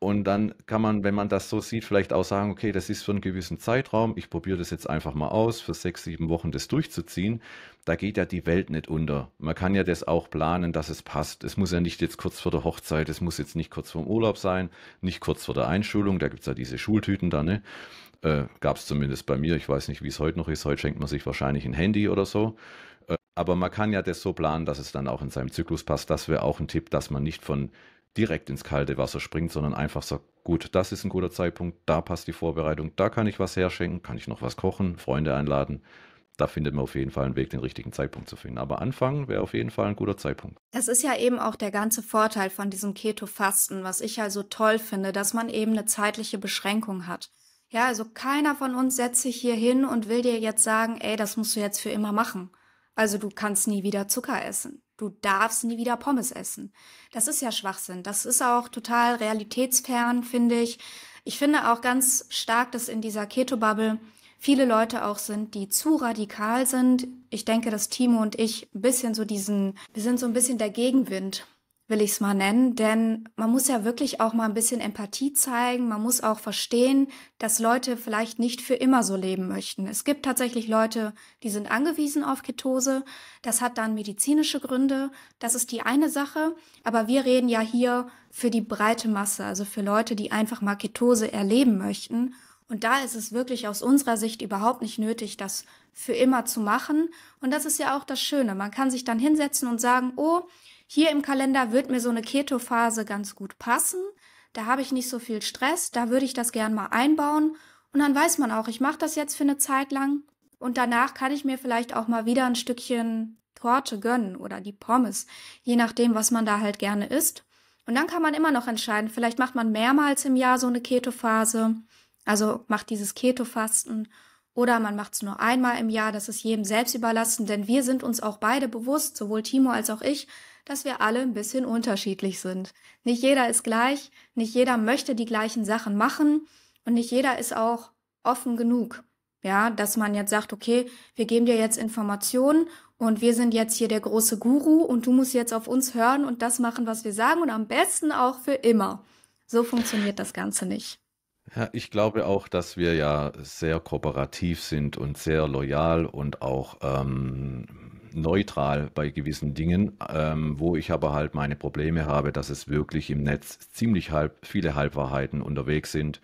Und dann kann man, wenn man das so sieht, vielleicht auch sagen, okay, das ist für einen gewissen Zeitraum, ich probiere das jetzt einfach mal aus, für sechs, sieben Wochen das durchzuziehen. Da geht ja die Welt nicht unter. Man kann ja das auch planen, dass es passt. Es muss ja nicht jetzt kurz vor der Hochzeit, es muss jetzt nicht kurz vor dem Urlaub sein, nicht kurz vor der Einschulung, da gibt es ja diese Schultüten da, ne? Äh, Gab es zumindest bei mir, ich weiß nicht, wie es heute noch ist, heute schenkt man sich wahrscheinlich ein Handy oder so. Äh, aber man kann ja das so planen, dass es dann auch in seinem Zyklus passt. Das wäre auch ein Tipp, dass man nicht von direkt ins kalte Wasser springt, sondern einfach sagt, gut, das ist ein guter Zeitpunkt, da passt die Vorbereitung, da kann ich was herschenken, kann ich noch was kochen, Freunde einladen. Da findet man auf jeden Fall einen Weg, den richtigen Zeitpunkt zu finden. Aber anfangen wäre auf jeden Fall ein guter Zeitpunkt. Es ist ja eben auch der ganze Vorteil von diesem Keto-Fasten, was ich also toll finde, dass man eben eine zeitliche Beschränkung hat. Ja, also keiner von uns setzt sich hier hin und will dir jetzt sagen, ey, das musst du jetzt für immer machen. Also du kannst nie wieder Zucker essen du darfst nie wieder Pommes essen. Das ist ja Schwachsinn. Das ist auch total realitätsfern, finde ich. Ich finde auch ganz stark, dass in dieser Keto-Bubble viele Leute auch sind, die zu radikal sind. Ich denke, dass Timo und ich ein bisschen so diesen, wir sind so ein bisschen der Gegenwind will ich es mal nennen, denn man muss ja wirklich auch mal ein bisschen Empathie zeigen, man muss auch verstehen, dass Leute vielleicht nicht für immer so leben möchten. Es gibt tatsächlich Leute, die sind angewiesen auf Ketose, das hat dann medizinische Gründe, das ist die eine Sache, aber wir reden ja hier für die breite Masse, also für Leute, die einfach mal Ketose erleben möchten. Und da ist es wirklich aus unserer Sicht überhaupt nicht nötig, das für immer zu machen. Und das ist ja auch das Schöne. Man kann sich dann hinsetzen und sagen, oh, hier im Kalender wird mir so eine Keto-Phase ganz gut passen. Da habe ich nicht so viel Stress, da würde ich das gern mal einbauen. Und dann weiß man auch, ich mache das jetzt für eine Zeit lang und danach kann ich mir vielleicht auch mal wieder ein Stückchen Torte gönnen oder die Pommes, je nachdem, was man da halt gerne isst. Und dann kann man immer noch entscheiden, vielleicht macht man mehrmals im Jahr so eine Keto-Phase, also macht dieses Keto-Fasten oder man macht es nur einmal im Jahr, das ist jedem selbst überlassen, denn wir sind uns auch beide bewusst, sowohl Timo als auch ich, dass wir alle ein bisschen unterschiedlich sind. Nicht jeder ist gleich, nicht jeder möchte die gleichen Sachen machen und nicht jeder ist auch offen genug. Ja, dass man jetzt sagt, okay, wir geben dir jetzt Informationen und wir sind jetzt hier der große Guru und du musst jetzt auf uns hören und das machen, was wir sagen und am besten auch für immer. So funktioniert das Ganze nicht. Ja, ich glaube auch, dass wir ja sehr kooperativ sind und sehr loyal und auch ähm, neutral bei gewissen Dingen, ähm, wo ich aber halt meine Probleme habe, dass es wirklich im Netz ziemlich halb, viele Halbwahrheiten unterwegs sind,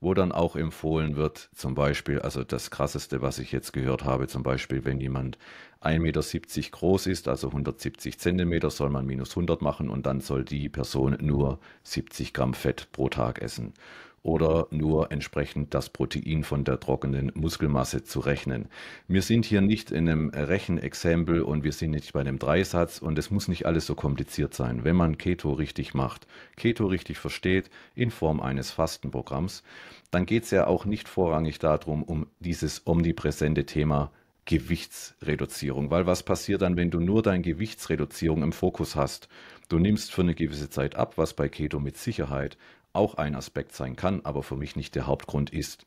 wo dann auch empfohlen wird, zum Beispiel, also das krasseste, was ich jetzt gehört habe, zum Beispiel, wenn jemand 1,70 Meter groß ist, also 170 Zentimeter, soll man minus 100 machen und dann soll die Person nur 70 Gramm Fett pro Tag essen oder nur entsprechend das Protein von der trockenen Muskelmasse zu rechnen. Wir sind hier nicht in einem Rechenexempel und wir sind nicht bei einem Dreisatz und es muss nicht alles so kompliziert sein. Wenn man Keto richtig macht, Keto richtig versteht in Form eines Fastenprogramms, dann geht es ja auch nicht vorrangig darum, um dieses omnipräsente Thema Gewichtsreduzierung. Weil was passiert dann, wenn du nur deine Gewichtsreduzierung im Fokus hast? Du nimmst für eine gewisse Zeit ab, was bei Keto mit Sicherheit auch ein Aspekt sein kann, aber für mich nicht der Hauptgrund ist.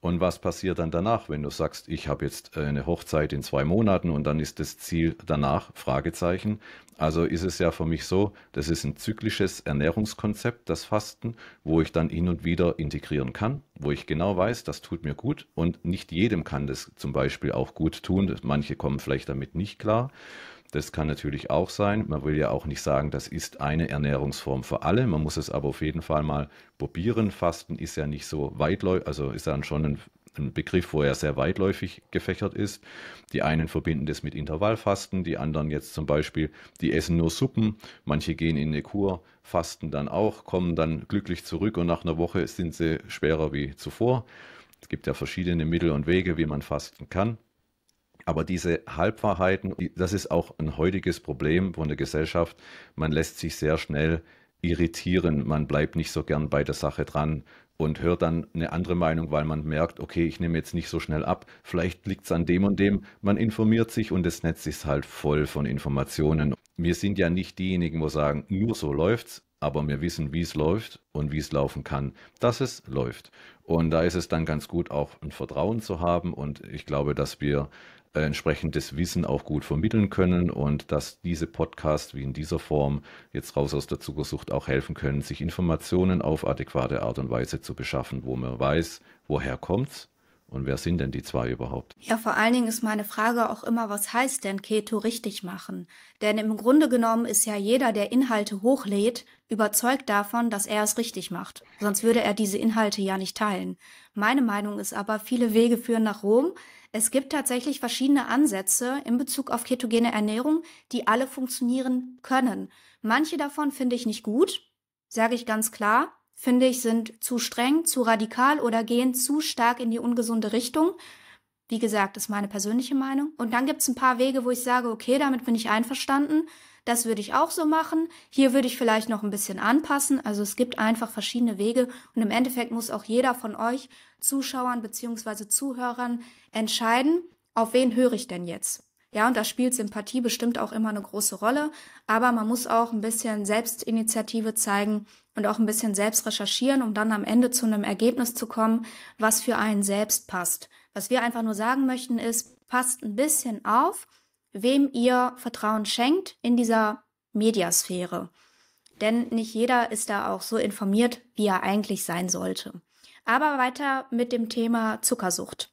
Und was passiert dann danach, wenn du sagst, ich habe jetzt äh, eine Hochzeit in zwei Monaten und dann ist das Ziel danach? Fragezeichen. Also ist es ja für mich so, das ist ein zyklisches Ernährungskonzept, das Fasten, wo ich dann hin und wieder integrieren kann, wo ich genau weiß, das tut mir gut und nicht jedem kann das zum Beispiel auch gut tun. Manche kommen vielleicht damit nicht klar. Das kann natürlich auch sein. Man will ja auch nicht sagen, das ist eine Ernährungsform für alle. Man muss es aber auf jeden Fall mal probieren. Fasten ist ja nicht so weitläufig, also ist dann schon ein, ein Begriff, wo er sehr weitläufig gefächert ist. Die einen verbinden das mit Intervallfasten, die anderen jetzt zum Beispiel, die essen nur Suppen. Manche gehen in eine Kur, fasten dann auch, kommen dann glücklich zurück und nach einer Woche sind sie schwerer wie zuvor. Es gibt ja verschiedene Mittel und Wege, wie man fasten kann. Aber diese Halbwahrheiten, das ist auch ein heutiges Problem von der Gesellschaft. Man lässt sich sehr schnell irritieren, man bleibt nicht so gern bei der Sache dran und hört dann eine andere Meinung, weil man merkt, okay, ich nehme jetzt nicht so schnell ab, vielleicht liegt es an dem und dem. Man informiert sich und das Netz ist halt voll von Informationen. Wir sind ja nicht diejenigen, wo sagen, nur so läuft's, aber wir wissen, wie es läuft und wie es laufen kann, dass es läuft. Und da ist es dann ganz gut, auch ein Vertrauen zu haben. Und ich glaube, dass wir äh, entsprechendes Wissen auch gut vermitteln können und dass diese Podcasts wie in dieser Form jetzt raus aus der Zuckersucht auch helfen können, sich Informationen auf adäquate Art und Weise zu beschaffen, wo man weiß, woher kommt's, und wer sind denn die zwei überhaupt? Ja, vor allen Dingen ist meine Frage auch immer, was heißt denn Keto richtig machen? Denn im Grunde genommen ist ja jeder, der Inhalte hochlädt, überzeugt davon, dass er es richtig macht. Sonst würde er diese Inhalte ja nicht teilen. Meine Meinung ist aber, viele Wege führen nach Rom. Es gibt tatsächlich verschiedene Ansätze in Bezug auf ketogene Ernährung, die alle funktionieren können. Manche davon finde ich nicht gut, sage ich ganz klar finde ich, sind zu streng, zu radikal oder gehen zu stark in die ungesunde Richtung. Wie gesagt, ist meine persönliche Meinung. Und dann gibt es ein paar Wege, wo ich sage, okay, damit bin ich einverstanden. Das würde ich auch so machen. Hier würde ich vielleicht noch ein bisschen anpassen. Also es gibt einfach verschiedene Wege. Und im Endeffekt muss auch jeder von euch, Zuschauern bzw. Zuhörern, entscheiden, auf wen höre ich denn jetzt. Ja, und da spielt Sympathie bestimmt auch immer eine große Rolle. Aber man muss auch ein bisschen Selbstinitiative zeigen und auch ein bisschen selbst recherchieren, um dann am Ende zu einem Ergebnis zu kommen, was für einen selbst passt. Was wir einfach nur sagen möchten ist, passt ein bisschen auf, wem ihr Vertrauen schenkt in dieser Mediasphäre. Denn nicht jeder ist da auch so informiert, wie er eigentlich sein sollte. Aber weiter mit dem Thema Zuckersucht.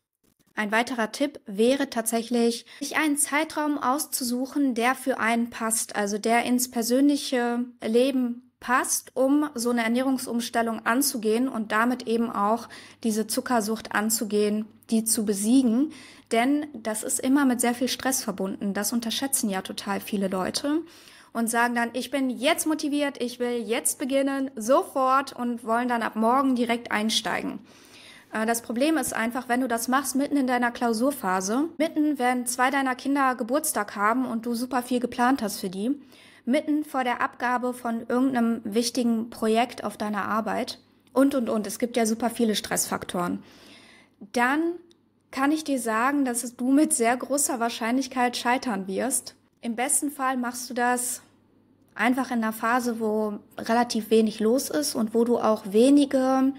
Ein weiterer Tipp wäre tatsächlich, sich einen Zeitraum auszusuchen, der für einen passt, also der ins persönliche Leben passt, um so eine Ernährungsumstellung anzugehen und damit eben auch diese Zuckersucht anzugehen, die zu besiegen. Denn das ist immer mit sehr viel Stress verbunden. Das unterschätzen ja total viele Leute und sagen dann, ich bin jetzt motiviert, ich will jetzt beginnen, sofort und wollen dann ab morgen direkt einsteigen. Äh, das Problem ist einfach, wenn du das machst mitten in deiner Klausurphase, mitten wenn zwei deiner Kinder Geburtstag haben und du super viel geplant hast für die, mitten vor der Abgabe von irgendeinem wichtigen Projekt auf deiner Arbeit und, und, und. Es gibt ja super viele Stressfaktoren. Dann kann ich dir sagen, dass du mit sehr großer Wahrscheinlichkeit scheitern wirst. Im besten Fall machst du das einfach in einer Phase, wo relativ wenig los ist und wo du auch wenige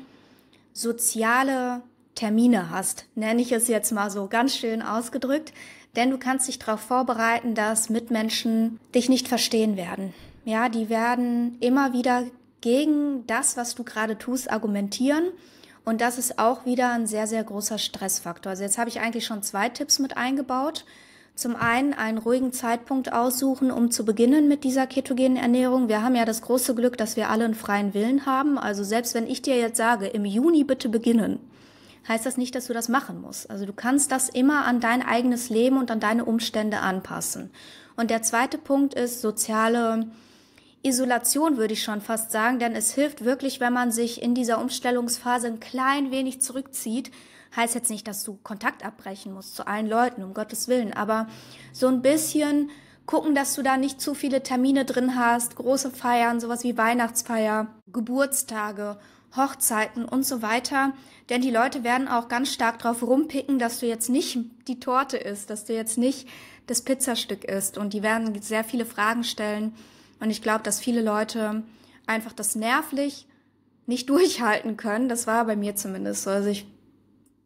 soziale Termine hast, nenne ich es jetzt mal so ganz schön ausgedrückt denn du kannst dich darauf vorbereiten, dass Mitmenschen dich nicht verstehen werden. Ja, die werden immer wieder gegen das, was du gerade tust, argumentieren. Und das ist auch wieder ein sehr, sehr großer Stressfaktor. Also jetzt habe ich eigentlich schon zwei Tipps mit eingebaut. Zum einen einen ruhigen Zeitpunkt aussuchen, um zu beginnen mit dieser ketogenen Ernährung. Wir haben ja das große Glück, dass wir alle einen freien Willen haben. Also selbst wenn ich dir jetzt sage, im Juni bitte beginnen, heißt das nicht, dass du das machen musst. Also du kannst das immer an dein eigenes Leben und an deine Umstände anpassen. Und der zweite Punkt ist soziale Isolation, würde ich schon fast sagen, denn es hilft wirklich, wenn man sich in dieser Umstellungsphase ein klein wenig zurückzieht. Heißt jetzt nicht, dass du Kontakt abbrechen musst zu allen Leuten, um Gottes Willen, aber so ein bisschen gucken, dass du da nicht zu viele Termine drin hast, große Feiern, sowas wie Weihnachtsfeier, Geburtstage Hochzeiten und so weiter. Denn die Leute werden auch ganz stark drauf rumpicken, dass du jetzt nicht die Torte isst, dass du jetzt nicht das Pizzastück isst. Und die werden sehr viele Fragen stellen. Und ich glaube, dass viele Leute einfach das nervlich nicht durchhalten können. Das war bei mir zumindest so. Also ich,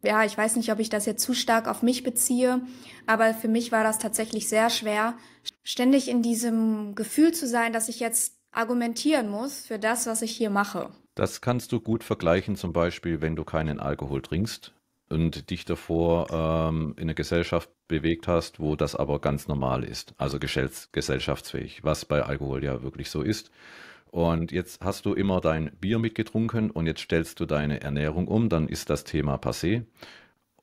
ja, ich weiß nicht, ob ich das jetzt zu stark auf mich beziehe, aber für mich war das tatsächlich sehr schwer, ständig in diesem Gefühl zu sein, dass ich jetzt argumentieren muss für das, was ich hier mache. Das kannst du gut vergleichen, zum Beispiel, wenn du keinen Alkohol trinkst und dich davor ähm, in eine Gesellschaft bewegt hast, wo das aber ganz normal ist, also gesellschaftsfähig, was bei Alkohol ja wirklich so ist. Und jetzt hast du immer dein Bier mitgetrunken und jetzt stellst du deine Ernährung um, dann ist das Thema passé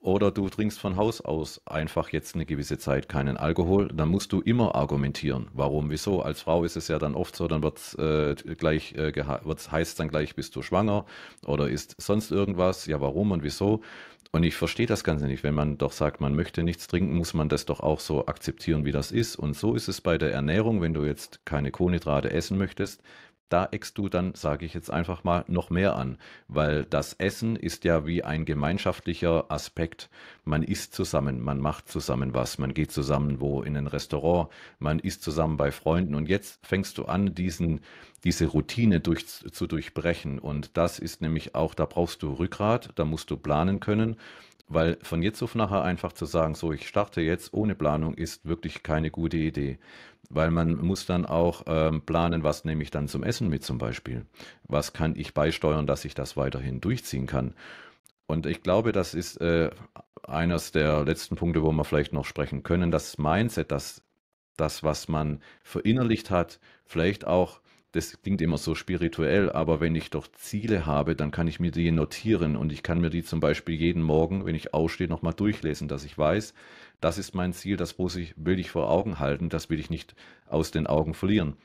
oder du trinkst von Haus aus einfach jetzt eine gewisse Zeit keinen Alkohol, dann musst du immer argumentieren, warum, wieso. Als Frau ist es ja dann oft so, dann wird's äh, gleich äh, wird's, heißt dann gleich, bist du schwanger oder ist sonst irgendwas, ja warum und wieso. Und ich verstehe das Ganze nicht. Wenn man doch sagt, man möchte nichts trinken, muss man das doch auch so akzeptieren, wie das ist. Und so ist es bei der Ernährung, wenn du jetzt keine Kohlenhydrate essen möchtest, da eckst du dann, sage ich jetzt einfach mal, noch mehr an, weil das Essen ist ja wie ein gemeinschaftlicher Aspekt. Man isst zusammen, man macht zusammen was, man geht zusammen wo in ein Restaurant, man isst zusammen bei Freunden und jetzt fängst du an, diesen, diese Routine durch, zu durchbrechen und das ist nämlich auch, da brauchst du Rückgrat, da musst du planen können weil von jetzt auf nachher einfach zu sagen, so ich starte jetzt ohne Planung, ist wirklich keine gute Idee. Weil man muss dann auch ähm, planen, was nehme ich dann zum Essen mit zum Beispiel. Was kann ich beisteuern, dass ich das weiterhin durchziehen kann. Und ich glaube, das ist äh, eines der letzten Punkte, wo wir vielleicht noch sprechen können. Das Mindset, das, das was man verinnerlicht hat, vielleicht auch das klingt immer so spirituell, aber wenn ich doch Ziele habe, dann kann ich mir die notieren und ich kann mir die zum Beispiel jeden Morgen, wenn ich ausstehe, nochmal durchlesen, dass ich weiß, das ist mein Ziel, das muss ich, will ich vor Augen halten, das will ich nicht aus den Augen verlieren.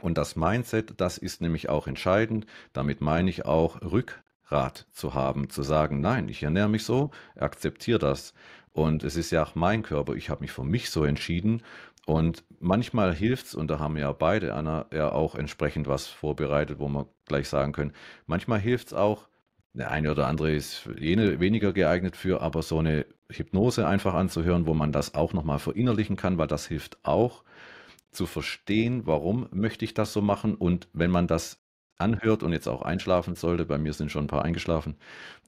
Und das Mindset, das ist nämlich auch entscheidend. Damit meine ich auch Rückgrat zu haben, zu sagen, nein, ich ernähre mich so, akzeptiere das. Und es ist ja auch mein Körper. Ich habe mich für mich so entschieden. Und manchmal hilft es, und da haben ja beide, Anna, ja auch entsprechend was vorbereitet, wo wir gleich sagen können, manchmal hilft es auch, der eine oder andere ist jene weniger geeignet für, aber so eine Hypnose einfach anzuhören, wo man das auch nochmal verinnerlichen kann, weil das hilft auch zu verstehen, warum möchte ich das so machen und wenn man das anhört und jetzt auch einschlafen sollte, bei mir sind schon ein paar eingeschlafen,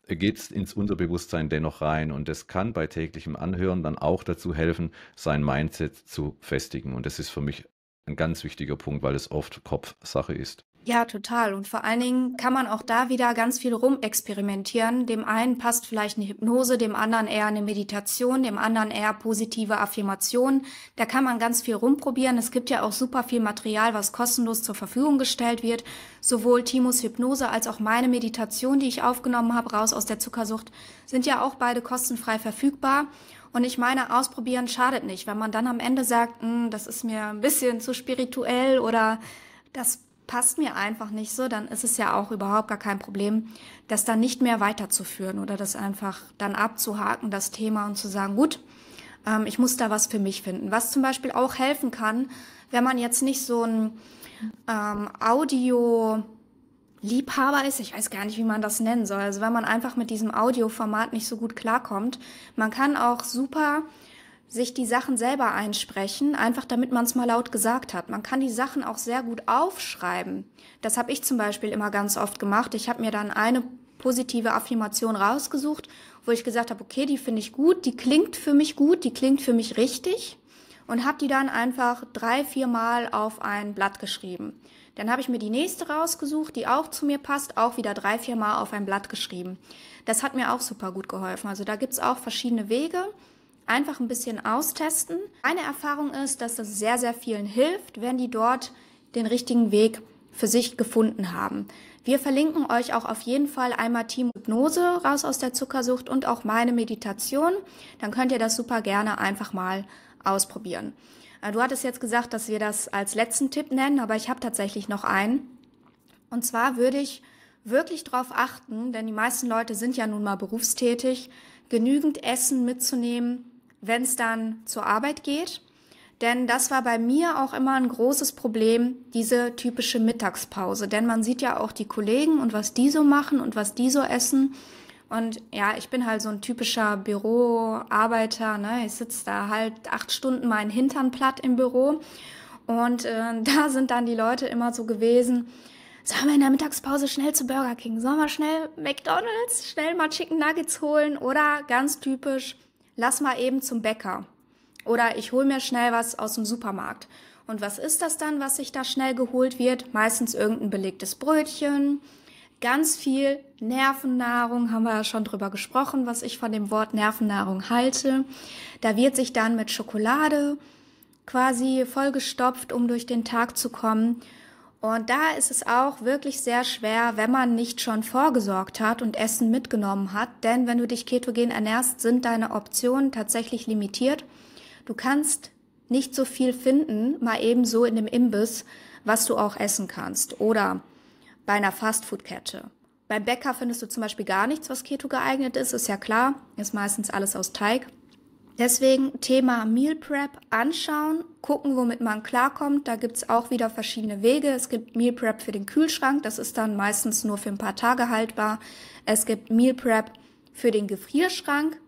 äh, geht es ins Unterbewusstsein dennoch rein. Und das kann bei täglichem Anhören dann auch dazu helfen, sein Mindset zu festigen. Und das ist für mich ein ganz wichtiger Punkt, weil es oft Kopfsache ist. Ja, total. Und vor allen Dingen kann man auch da wieder ganz viel rumexperimentieren. Dem einen passt vielleicht eine Hypnose, dem anderen eher eine Meditation, dem anderen eher positive Affirmationen. Da kann man ganz viel rumprobieren. Es gibt ja auch super viel Material, was kostenlos zur Verfügung gestellt wird. Sowohl Timos Hypnose als auch meine Meditation, die ich aufgenommen habe, raus aus der Zuckersucht, sind ja auch beide kostenfrei verfügbar. Und ich meine, ausprobieren schadet nicht. Wenn man dann am Ende sagt, hm, das ist mir ein bisschen zu spirituell oder das passt mir einfach nicht so, dann ist es ja auch überhaupt gar kein Problem, das dann nicht mehr weiterzuführen oder das einfach dann abzuhaken, das Thema und zu sagen, gut, ähm, ich muss da was für mich finden. Was zum Beispiel auch helfen kann, wenn man jetzt nicht so ein ähm, Audio Liebhaber ist, ich weiß gar nicht, wie man das nennen soll. Also wenn man einfach mit diesem Audioformat nicht so gut klarkommt, man kann auch super sich die Sachen selber einsprechen, einfach damit man es mal laut gesagt hat. Man kann die Sachen auch sehr gut aufschreiben. Das habe ich zum Beispiel immer ganz oft gemacht. Ich habe mir dann eine positive Affirmation rausgesucht, wo ich gesagt habe, okay, die finde ich gut, die klingt für mich gut, die klingt für mich richtig und habe die dann einfach drei, vier Mal auf ein Blatt geschrieben. Dann habe ich mir die nächste rausgesucht, die auch zu mir passt, auch wieder drei, vier Mal auf ein Blatt geschrieben. Das hat mir auch super gut geholfen. Also da gibt es auch verschiedene Wege einfach ein bisschen austesten. Meine Erfahrung ist, dass das sehr, sehr vielen hilft, wenn die dort den richtigen Weg für sich gefunden haben. Wir verlinken euch auch auf jeden Fall einmal Team Hypnose raus aus der Zuckersucht und auch meine Meditation. Dann könnt ihr das super gerne einfach mal ausprobieren. Äh, du hattest jetzt gesagt, dass wir das als letzten Tipp nennen, aber ich habe tatsächlich noch einen. Und zwar würde ich wirklich darauf achten, denn die meisten Leute sind ja nun mal berufstätig, genügend Essen mitzunehmen, wenn es dann zur Arbeit geht. Denn das war bei mir auch immer ein großes Problem, diese typische Mittagspause. Denn man sieht ja auch die Kollegen und was die so machen und was die so essen. Und ja, ich bin halt so ein typischer Büroarbeiter. Ne? Ich sitze da halt acht Stunden meinen Hintern platt im Büro. Und äh, da sind dann die Leute immer so gewesen, sollen wir in der Mittagspause schnell zu Burger King, sollen wir schnell McDonald's, schnell mal Chicken Nuggets holen oder ganz typisch lass mal eben zum Bäcker oder ich hol mir schnell was aus dem Supermarkt. Und was ist das dann, was sich da schnell geholt wird? Meistens irgendein belegtes Brötchen, ganz viel Nervennahrung, haben wir ja schon drüber gesprochen, was ich von dem Wort Nervennahrung halte. Da wird sich dann mit Schokolade quasi vollgestopft, um durch den Tag zu kommen. Und da ist es auch wirklich sehr schwer, wenn man nicht schon vorgesorgt hat und Essen mitgenommen hat. Denn wenn du dich ketogen ernährst, sind deine Optionen tatsächlich limitiert. Du kannst nicht so viel finden, mal eben so in dem Imbiss, was du auch essen kannst. Oder bei einer Fastfood-Kette. Beim Bäcker findest du zum Beispiel gar nichts, was Keto geeignet ist, ist ja klar. Ist meistens alles aus Teig. Deswegen Thema Meal Prep anschauen, gucken, womit man klarkommt. Da gibt's auch wieder verschiedene Wege. Es gibt Meal Prep für den Kühlschrank, das ist dann meistens nur für ein paar Tage haltbar. Es gibt Meal Prep für den Gefrierschrank,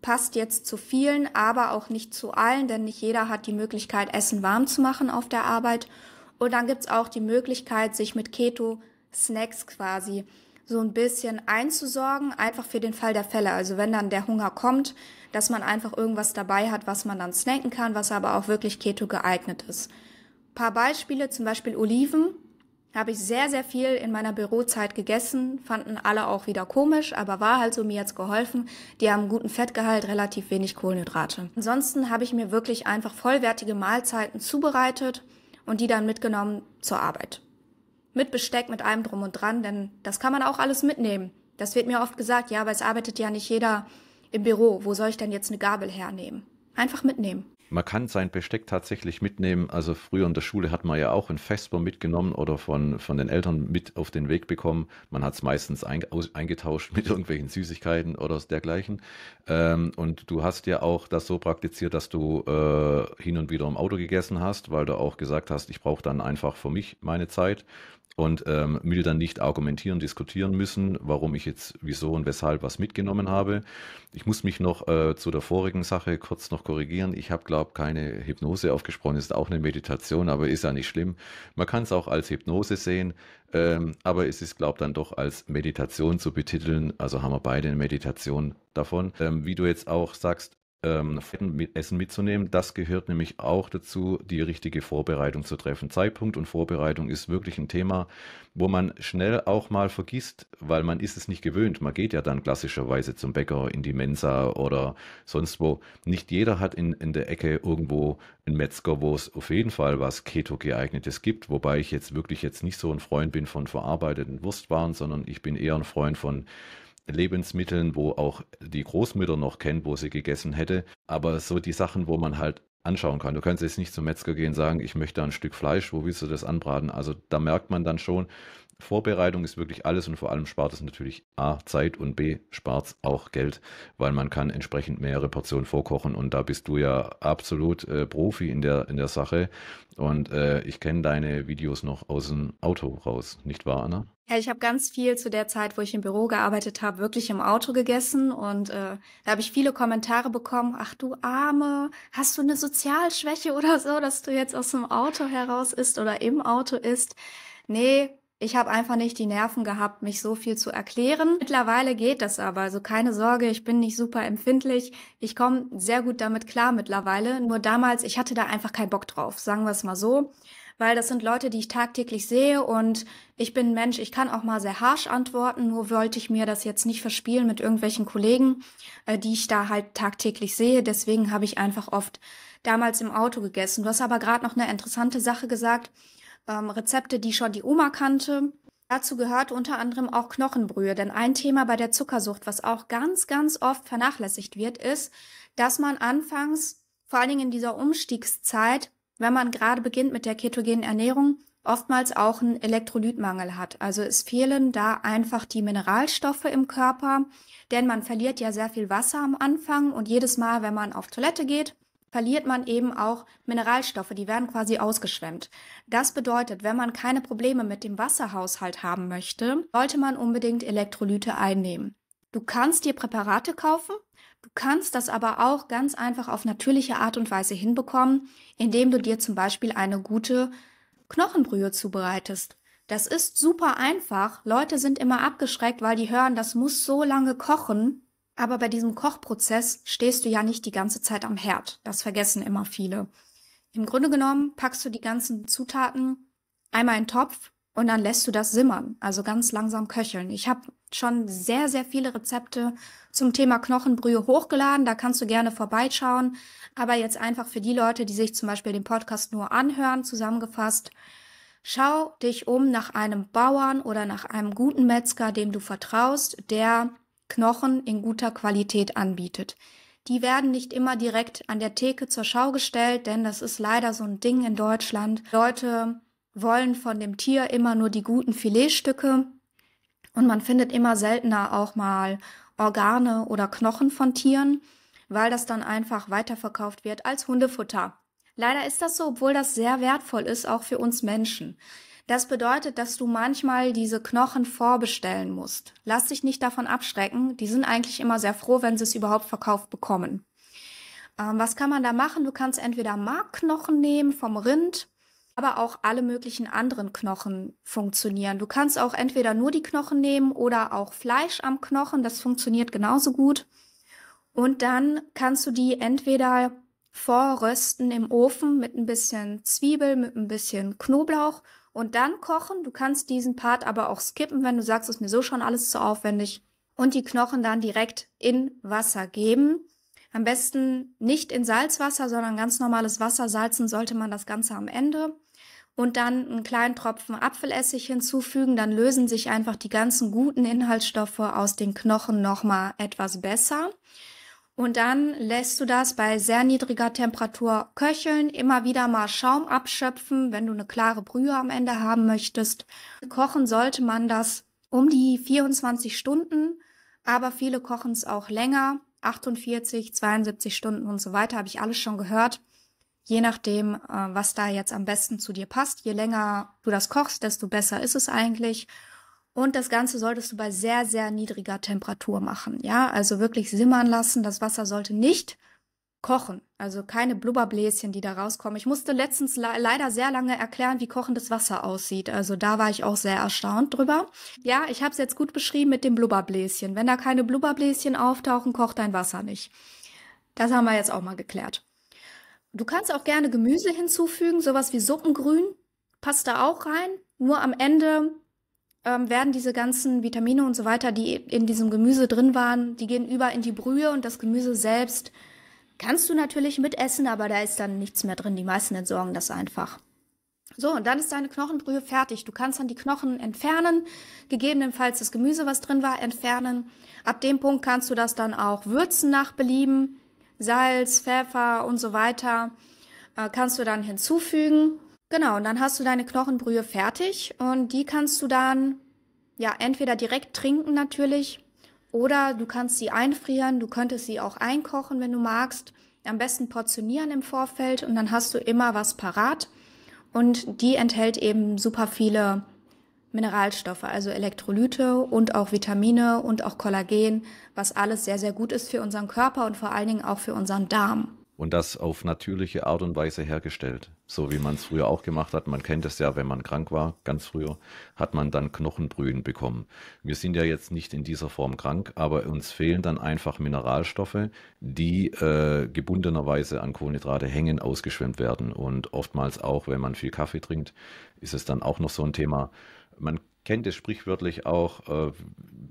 passt jetzt zu vielen, aber auch nicht zu allen, denn nicht jeder hat die Möglichkeit, Essen warm zu machen auf der Arbeit. Und dann gibt's auch die Möglichkeit, sich mit Keto-Snacks quasi so ein bisschen einzusorgen, einfach für den Fall der Fälle. Also wenn dann der Hunger kommt, dass man einfach irgendwas dabei hat, was man dann snacken kann, was aber auch wirklich Keto geeignet ist. Ein paar Beispiele, zum Beispiel Oliven, habe ich sehr, sehr viel in meiner Bürozeit gegessen, fanden alle auch wieder komisch, aber war halt so, mir jetzt geholfen. Die haben guten Fettgehalt, relativ wenig Kohlenhydrate. Ansonsten habe ich mir wirklich einfach vollwertige Mahlzeiten zubereitet und die dann mitgenommen zur Arbeit mit Besteck, mit allem drum und dran, denn das kann man auch alles mitnehmen. Das wird mir oft gesagt, ja, aber es arbeitet ja nicht jeder im Büro. Wo soll ich denn jetzt eine Gabel hernehmen? Einfach mitnehmen. Man kann sein Besteck tatsächlich mitnehmen. Also früher in der Schule hat man ja auch ein Vesper mitgenommen oder von, von den Eltern mit auf den Weg bekommen. Man hat es meistens eingetauscht mit irgendwelchen Süßigkeiten oder dergleichen. Ähm, und du hast ja auch das so praktiziert, dass du äh, hin und wieder im Auto gegessen hast, weil du auch gesagt hast, ich brauche dann einfach für mich meine Zeit und ähm, will dann nicht argumentieren, diskutieren müssen, warum ich jetzt wieso und weshalb was mitgenommen habe. Ich muss mich noch äh, zu der vorigen Sache kurz noch korrigieren. Ich habe, glaube keine Hypnose aufgesprochen. Ist auch eine Meditation, aber ist ja nicht schlimm. Man kann es auch als Hypnose sehen, ähm, aber es ist, glaube dann doch als Meditation zu betiteln. Also haben wir beide eine Meditation davon. Ähm, wie du jetzt auch sagst, ähm, Essen mitzunehmen. Das gehört nämlich auch dazu, die richtige Vorbereitung zu treffen. Zeitpunkt und Vorbereitung ist wirklich ein Thema, wo man schnell auch mal vergisst, weil man ist es nicht gewöhnt. Man geht ja dann klassischerweise zum Bäcker, in die Mensa oder sonst wo. Nicht jeder hat in, in der Ecke irgendwo einen Metzger, wo es auf jeden Fall was Keto-geeignetes gibt, wobei ich jetzt wirklich jetzt nicht so ein Freund bin von verarbeiteten Wurstwaren, sondern ich bin eher ein Freund von Lebensmitteln, wo auch die Großmütter noch kennen, wo sie gegessen hätte. Aber so die Sachen, wo man halt anschauen kann. Du kannst jetzt nicht zum Metzger gehen und sagen, ich möchte ein Stück Fleisch, wo willst du das anbraten? Also da merkt man dann schon, Vorbereitung ist wirklich alles und vor allem spart es natürlich A Zeit und B spart es auch Geld, weil man kann entsprechend mehrere Portionen vorkochen und da bist du ja absolut äh, Profi in der, in der Sache und äh, ich kenne deine Videos noch aus dem Auto raus, nicht wahr Anna? Ja, ich habe ganz viel zu der Zeit, wo ich im Büro gearbeitet habe, wirklich im Auto gegessen und äh, da habe ich viele Kommentare bekommen, ach du Arme, hast du eine Sozialschwäche oder so, dass du jetzt aus dem Auto heraus isst oder im Auto isst? Nee, ich habe einfach nicht die Nerven gehabt, mich so viel zu erklären. Mittlerweile geht das aber, also keine Sorge, ich bin nicht super empfindlich. Ich komme sehr gut damit klar mittlerweile. Nur damals, ich hatte da einfach keinen Bock drauf, sagen wir es mal so weil das sind Leute, die ich tagtäglich sehe und ich bin Mensch, ich kann auch mal sehr harsh antworten, nur wollte ich mir das jetzt nicht verspielen mit irgendwelchen Kollegen, äh, die ich da halt tagtäglich sehe. Deswegen habe ich einfach oft damals im Auto gegessen. Du hast aber gerade noch eine interessante Sache gesagt. Ähm, Rezepte, die schon die Oma kannte. Dazu gehört unter anderem auch Knochenbrühe, denn ein Thema bei der Zuckersucht, was auch ganz, ganz oft vernachlässigt wird, ist, dass man anfangs, vor allen Dingen in dieser Umstiegszeit, wenn man gerade beginnt mit der ketogenen Ernährung, oftmals auch einen Elektrolytmangel hat. Also es fehlen da einfach die Mineralstoffe im Körper, denn man verliert ja sehr viel Wasser am Anfang und jedes Mal, wenn man auf Toilette geht, verliert man eben auch Mineralstoffe, die werden quasi ausgeschwemmt. Das bedeutet, wenn man keine Probleme mit dem Wasserhaushalt haben möchte, sollte man unbedingt Elektrolyte einnehmen. Du kannst dir Präparate kaufen, Du kannst das aber auch ganz einfach auf natürliche Art und Weise hinbekommen, indem du dir zum Beispiel eine gute Knochenbrühe zubereitest. Das ist super einfach. Leute sind immer abgeschreckt, weil die hören, das muss so lange kochen. Aber bei diesem Kochprozess stehst du ja nicht die ganze Zeit am Herd. Das vergessen immer viele. Im Grunde genommen packst du die ganzen Zutaten einmal in den Topf und dann lässt du das simmern, also ganz langsam köcheln. Ich habe schon sehr, sehr viele Rezepte zum Thema Knochenbrühe hochgeladen. Da kannst du gerne vorbeischauen. Aber jetzt einfach für die Leute, die sich zum Beispiel den Podcast nur anhören, zusammengefasst. Schau dich um nach einem Bauern oder nach einem guten Metzger, dem du vertraust, der Knochen in guter Qualität anbietet. Die werden nicht immer direkt an der Theke zur Schau gestellt, denn das ist leider so ein Ding in Deutschland. Leute wollen von dem Tier immer nur die guten Filetstücke und man findet immer seltener auch mal Organe oder Knochen von Tieren, weil das dann einfach weiterverkauft wird als Hundefutter. Leider ist das so, obwohl das sehr wertvoll ist, auch für uns Menschen. Das bedeutet, dass du manchmal diese Knochen vorbestellen musst. Lass dich nicht davon abschrecken. Die sind eigentlich immer sehr froh, wenn sie es überhaupt verkauft bekommen. Ähm, was kann man da machen? Du kannst entweder Markknochen nehmen vom Rind aber auch alle möglichen anderen Knochen funktionieren. Du kannst auch entweder nur die Knochen nehmen oder auch Fleisch am Knochen, das funktioniert genauso gut. Und dann kannst du die entweder vorrösten im Ofen mit ein bisschen Zwiebel, mit ein bisschen Knoblauch und dann kochen. Du kannst diesen Part aber auch skippen, wenn du sagst, es ist mir so schon alles zu aufwendig. Und die Knochen dann direkt in Wasser geben. Am besten nicht in Salzwasser, sondern ganz normales Wasser. Salzen sollte man das Ganze am Ende und dann einen kleinen Tropfen Apfelessig hinzufügen, dann lösen sich einfach die ganzen guten Inhaltsstoffe aus den Knochen nochmal etwas besser. Und dann lässt du das bei sehr niedriger Temperatur köcheln, immer wieder mal Schaum abschöpfen, wenn du eine klare Brühe am Ende haben möchtest. Kochen sollte man das um die 24 Stunden, aber viele kochen es auch länger, 48, 72 Stunden und so weiter, habe ich alles schon gehört je nachdem, äh, was da jetzt am besten zu dir passt. Je länger du das kochst, desto besser ist es eigentlich. Und das Ganze solltest du bei sehr, sehr niedriger Temperatur machen. Ja, also wirklich simmern lassen. Das Wasser sollte nicht kochen. Also keine Blubberbläschen, die da rauskommen. Ich musste letztens le leider sehr lange erklären, wie kochendes Wasser aussieht. Also da war ich auch sehr erstaunt drüber. Ja, ich habe es jetzt gut beschrieben mit dem Blubberbläschen. Wenn da keine Blubberbläschen auftauchen, kocht dein Wasser nicht. Das haben wir jetzt auch mal geklärt. Du kannst auch gerne Gemüse hinzufügen, sowas wie Suppengrün passt da auch rein. Nur am Ende ähm, werden diese ganzen Vitamine und so weiter, die in diesem Gemüse drin waren, die gehen über in die Brühe und das Gemüse selbst kannst du natürlich mitessen, aber da ist dann nichts mehr drin. Die meisten entsorgen das einfach. So, und dann ist deine Knochenbrühe fertig. Du kannst dann die Knochen entfernen, gegebenenfalls das Gemüse, was drin war, entfernen. Ab dem Punkt kannst du das dann auch würzen nach Belieben. Salz, Pfeffer und so weiter äh, kannst du dann hinzufügen. Genau, und dann hast du deine Knochenbrühe fertig und die kannst du dann ja entweder direkt trinken natürlich oder du kannst sie einfrieren, du könntest sie auch einkochen, wenn du magst. Am besten portionieren im Vorfeld und dann hast du immer was parat. Und die enthält eben super viele Mineralstoffe, also Elektrolyte und auch Vitamine und auch Kollagen, was alles sehr, sehr gut ist für unseren Körper und vor allen Dingen auch für unseren Darm. Und das auf natürliche Art und Weise hergestellt. So wie man es früher auch gemacht hat. Man kennt es ja, wenn man krank war, ganz früher, hat man dann Knochenbrühen bekommen. Wir sind ja jetzt nicht in dieser Form krank, aber uns fehlen dann einfach Mineralstoffe, die äh, gebundenerweise an Kohlenhydrate hängen, ausgeschwemmt werden. Und oftmals auch, wenn man viel Kaffee trinkt, ist es dann auch noch so ein Thema man kennt es sprichwörtlich auch, äh,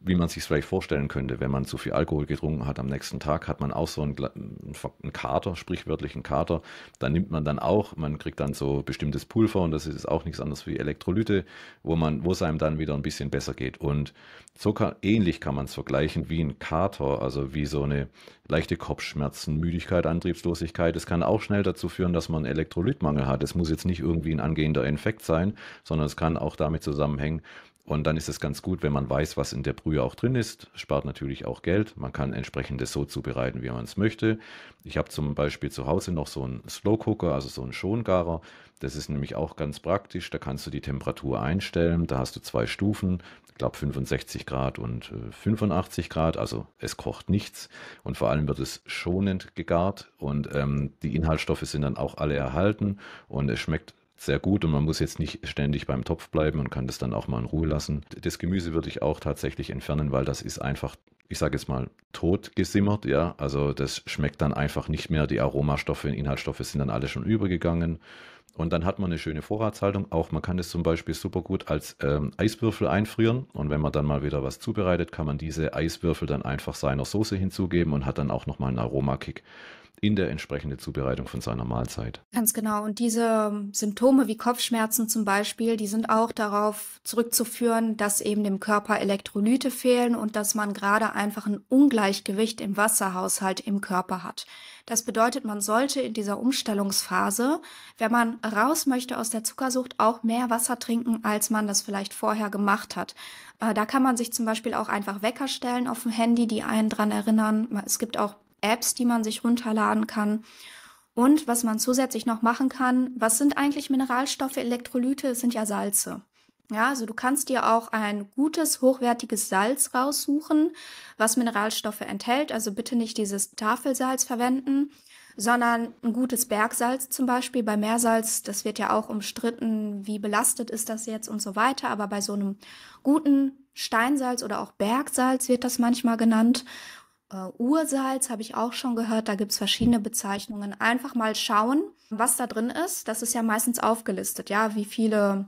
wie man sich vielleicht vorstellen könnte, wenn man zu viel Alkohol getrunken hat. Am nächsten Tag hat man auch so einen, einen Kater, sprichwörtlichen Kater. Da nimmt man dann auch, man kriegt dann so bestimmtes Pulver und das ist auch nichts anderes wie Elektrolyte, wo man, wo es einem dann wieder ein bisschen besser geht. Und so kann, ähnlich kann man es vergleichen wie ein Kater, also wie so eine leichte Kopfschmerzen, Müdigkeit, Antriebslosigkeit. Es kann auch schnell dazu führen, dass man einen Elektrolytmangel hat. Es muss jetzt nicht irgendwie ein angehender Infekt sein, sondern es kann auch damit zusammenhängen, und dann ist es ganz gut, wenn man weiß, was in der Brühe auch drin ist. Spart natürlich auch Geld. Man kann entsprechendes so zubereiten, wie man es möchte. Ich habe zum Beispiel zu Hause noch so einen Slow Cooker, also so einen Schongarer. Das ist nämlich auch ganz praktisch. Da kannst du die Temperatur einstellen. Da hast du zwei Stufen. Ich glaube 65 Grad und 85 äh, Grad. Also es kocht nichts. Und vor allem wird es schonend gegart. Und ähm, die Inhaltsstoffe sind dann auch alle erhalten. Und es schmeckt sehr gut und man muss jetzt nicht ständig beim Topf bleiben und kann das dann auch mal in Ruhe lassen. Das Gemüse würde ich auch tatsächlich entfernen, weil das ist einfach, ich sage jetzt mal, tot gesimmert, ja. Also das schmeckt dann einfach nicht mehr. Die Aromastoffe und Inhaltsstoffe sind dann alle schon übergegangen. Und dann hat man eine schöne Vorratshaltung. Auch man kann das zum Beispiel super gut als ähm, Eiswürfel einfrieren. Und wenn man dann mal wieder was zubereitet, kann man diese Eiswürfel dann einfach seiner Soße hinzugeben und hat dann auch nochmal einen Aromakick in der entsprechenden Zubereitung von seiner Mahlzeit. Ganz genau. Und diese Symptome wie Kopfschmerzen zum Beispiel, die sind auch darauf zurückzuführen, dass eben dem Körper Elektrolyte fehlen und dass man gerade einfach ein Ungleichgewicht im Wasserhaushalt im Körper hat. Das bedeutet, man sollte in dieser Umstellungsphase, wenn man raus möchte aus der Zuckersucht, auch mehr Wasser trinken, als man das vielleicht vorher gemacht hat. Äh, da kann man sich zum Beispiel auch einfach Wecker stellen auf dem Handy, die einen dran erinnern. Es gibt auch Apps, die man sich runterladen kann. Und was man zusätzlich noch machen kann, was sind eigentlich Mineralstoffe, Elektrolyte? Es sind ja Salze. Ja, also du kannst dir auch ein gutes, hochwertiges Salz raussuchen, was Mineralstoffe enthält. Also bitte nicht dieses Tafelsalz verwenden, sondern ein gutes Bergsalz zum Beispiel. Bei Meersalz, das wird ja auch umstritten, wie belastet ist das jetzt und so weiter. Aber bei so einem guten Steinsalz oder auch Bergsalz wird das manchmal genannt äh, Ursalz habe ich auch schon gehört, da gibt es verschiedene Bezeichnungen. Einfach mal schauen, was da drin ist. Das ist ja meistens aufgelistet, ja, wie viele,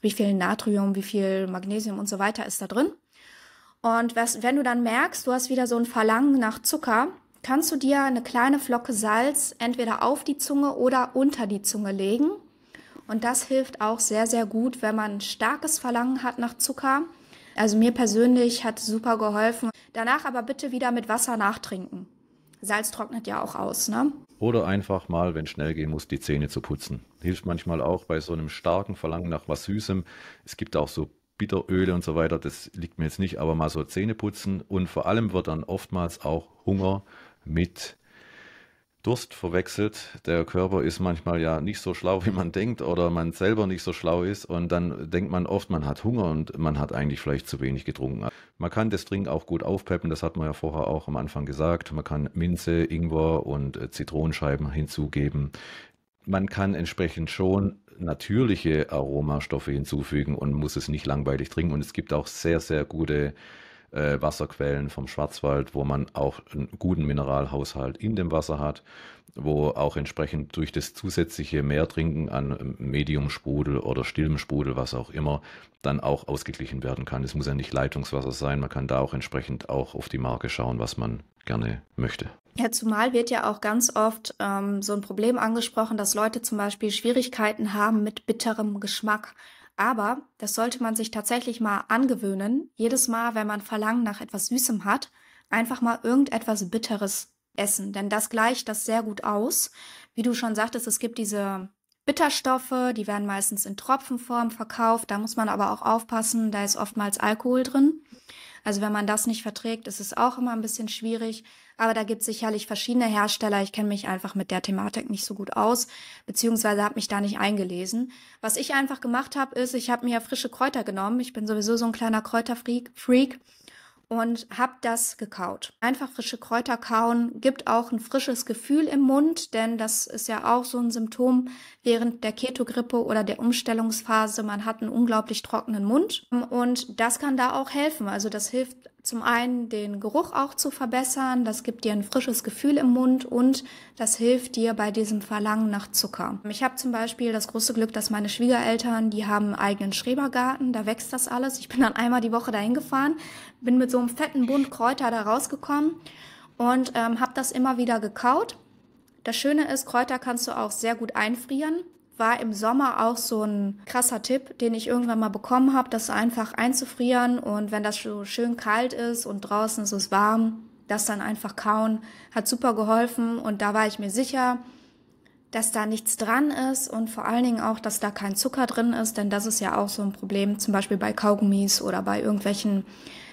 wie viel Natrium, wie viel Magnesium und so weiter ist da drin. Und was, wenn du dann merkst, du hast wieder so ein Verlangen nach Zucker, kannst du dir eine kleine Flocke Salz entweder auf die Zunge oder unter die Zunge legen. Und das hilft auch sehr, sehr gut, wenn man ein starkes Verlangen hat nach Zucker. Also mir persönlich hat super geholfen, Danach aber bitte wieder mit Wasser nachtrinken. Salz trocknet ja auch aus, ne? Oder einfach mal, wenn schnell gehen muss, die Zähne zu putzen. Hilft manchmal auch bei so einem starken Verlangen nach was Süßem. Es gibt auch so Bitteröle und so weiter, das liegt mir jetzt nicht, aber mal so Zähne putzen und vor allem wird dann oftmals auch Hunger mit Durst verwechselt. Der Körper ist manchmal ja nicht so schlau, wie man denkt, oder man selber nicht so schlau ist. Und dann denkt man oft, man hat Hunger und man hat eigentlich vielleicht zu wenig getrunken. Man kann das Trinken auch gut aufpeppen, das hat man ja vorher auch am Anfang gesagt. Man kann Minze, Ingwer und äh, Zitronenscheiben hinzugeben. Man kann entsprechend schon natürliche Aromastoffe hinzufügen und muss es nicht langweilig trinken. Und es gibt auch sehr, sehr gute äh, Wasserquellen vom Schwarzwald, wo man auch einen guten Mineralhaushalt in dem Wasser hat, wo auch entsprechend durch das zusätzliche Mehrtrinken an ähm, Mediumsprudel oder stillem Sprudel, was auch immer, dann auch ausgeglichen werden kann. Es muss ja nicht Leitungswasser sein, man kann da auch entsprechend auch auf die Marke schauen, was man gerne möchte. Ja, zumal wird ja auch ganz oft ähm, so ein Problem angesprochen, dass Leute zum Beispiel Schwierigkeiten haben mit bitterem Geschmack. Aber das sollte man sich tatsächlich mal angewöhnen, jedes Mal, wenn man Verlangen nach etwas Süßem hat, einfach mal irgendetwas Bitteres essen, denn das gleicht das sehr gut aus. Wie du schon sagtest, es gibt diese Bitterstoffe, die werden meistens in Tropfenform verkauft, da muss man aber auch aufpassen, da ist oftmals Alkohol drin. Also wenn man das nicht verträgt, ist es auch immer ein bisschen schwierig. Aber da gibt es sicherlich verschiedene Hersteller. Ich kenne mich einfach mit der Thematik nicht so gut aus, beziehungsweise habe mich da nicht eingelesen. Was ich einfach gemacht habe, ist, ich habe mir frische Kräuter genommen. Ich bin sowieso so ein kleiner Kräuterfreak. Freak und habe das gekaut. Einfach frische Kräuter kauen gibt auch ein frisches Gefühl im Mund, denn das ist ja auch so ein Symptom während der Ketogrippe oder der Umstellungsphase. Man hat einen unglaublich trockenen Mund und das kann da auch helfen. Also das hilft zum einen den Geruch auch zu verbessern. Das gibt dir ein frisches Gefühl im Mund und das hilft dir bei diesem Verlangen nach Zucker. Ich habe zum Beispiel das große Glück, dass meine Schwiegereltern, die haben einen eigenen Schrebergarten, da wächst das alles. Ich bin dann einmal die Woche dahin gefahren, bin mit so einem fetten Bund Kräuter da rausgekommen und ähm, habe das immer wieder gekaut. Das Schöne ist, Kräuter kannst du auch sehr gut einfrieren war im Sommer auch so ein krasser Tipp, den ich irgendwann mal bekommen habe, das einfach einzufrieren und wenn das so schön kalt ist und draußen ist es warm, das dann einfach kauen, hat super geholfen und da war ich mir sicher, dass da nichts dran ist und vor allen Dingen auch, dass da kein Zucker drin ist, denn das ist ja auch so ein Problem, zum Beispiel bei Kaugummis oder bei irgendwelchen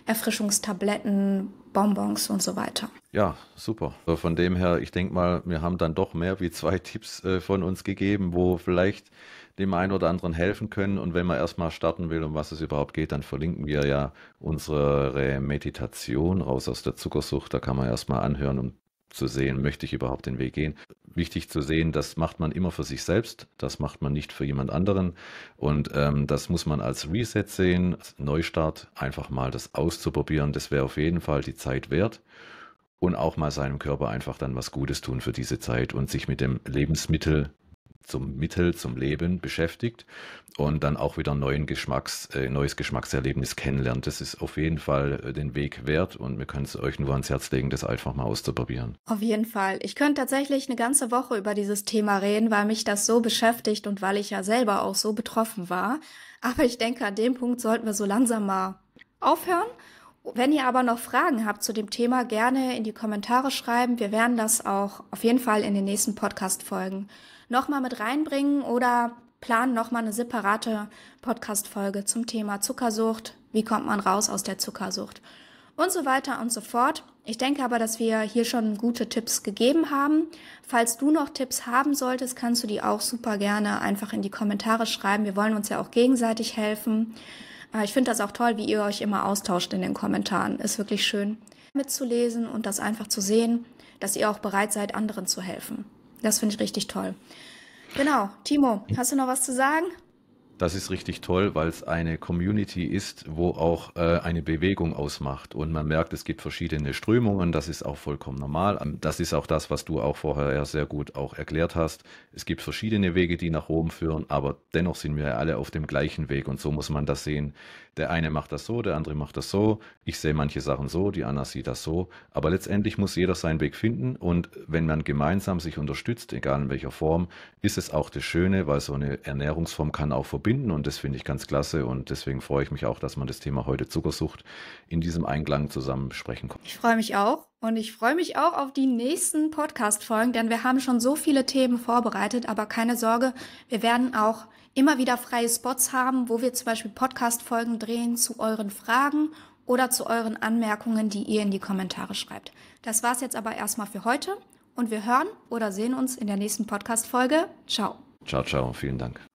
Erfrischungstabletten, Bonbons und so weiter. Ja, super. Also von dem her, ich denke mal, wir haben dann doch mehr wie zwei Tipps äh, von uns gegeben, wo vielleicht dem einen oder anderen helfen können. Und wenn man erstmal starten will, um was es überhaupt geht, dann verlinken wir ja unsere Meditation raus aus der Zuckersucht. Da kann man erstmal anhören, um zu sehen, möchte ich überhaupt den Weg gehen. Wichtig zu sehen, das macht man immer für sich selbst, das macht man nicht für jemand anderen. Und ähm, das muss man als Reset sehen, als Neustart, einfach mal das auszuprobieren. Das wäre auf jeden Fall die Zeit wert. Und auch mal seinem Körper einfach dann was Gutes tun für diese Zeit und sich mit dem Lebensmittel zum Mittel, zum Leben beschäftigt und dann auch wieder ein Geschmacks, äh, neues Geschmackserlebnis kennenlernt. Das ist auf jeden Fall äh, den Weg wert und wir können es euch nur ans Herz legen, das einfach mal auszuprobieren. Auf jeden Fall. Ich könnte tatsächlich eine ganze Woche über dieses Thema reden, weil mich das so beschäftigt und weil ich ja selber auch so betroffen war. Aber ich denke, an dem Punkt sollten wir so langsam mal aufhören. Wenn ihr aber noch Fragen habt zu dem Thema, gerne in die Kommentare schreiben. Wir werden das auch auf jeden Fall in den nächsten Podcast-Folgen nochmal mit reinbringen oder planen nochmal eine separate Podcast-Folge zum Thema Zuckersucht. Wie kommt man raus aus der Zuckersucht? Und so weiter und so fort. Ich denke aber, dass wir hier schon gute Tipps gegeben haben. Falls du noch Tipps haben solltest, kannst du die auch super gerne einfach in die Kommentare schreiben. Wir wollen uns ja auch gegenseitig helfen. Äh, ich finde das auch toll, wie ihr euch immer austauscht in den Kommentaren. Ist wirklich schön mitzulesen und das einfach zu sehen, dass ihr auch bereit seid, anderen zu helfen. Das finde ich richtig toll. Genau, Timo, hast du noch was zu sagen? Das ist richtig toll, weil es eine Community ist, wo auch äh, eine Bewegung ausmacht. Und man merkt, es gibt verschiedene Strömungen. Das ist auch vollkommen normal. Ähm, das ist auch das, was du auch vorher sehr gut auch erklärt hast. Es gibt verschiedene Wege, die nach Rom führen, aber dennoch sind wir ja alle auf dem gleichen Weg. Und so muss man das sehen. Der eine macht das so, der andere macht das so. Ich sehe manche Sachen so, die Anna sieht das so. Aber letztendlich muss jeder seinen Weg finden. Und wenn man gemeinsam sich unterstützt, egal in welcher Form, ist es auch das Schöne, weil so eine Ernährungsform kann auch verbinden. Und das finde ich ganz klasse. Und deswegen freue ich mich auch, dass man das Thema heute Zuckersucht in diesem Einklang zusammen besprechen kann. Ich freue mich auch. Und ich freue mich auch auf die nächsten Podcast-Folgen, denn wir haben schon so viele Themen vorbereitet. Aber keine Sorge, wir werden auch immer wieder freie Spots haben, wo wir zum Beispiel Podcast-Folgen drehen zu euren Fragen oder zu euren Anmerkungen, die ihr in die Kommentare schreibt. Das war's jetzt aber erstmal für heute und wir hören oder sehen uns in der nächsten Podcast-Folge. Ciao. Ciao, ciao. Vielen Dank.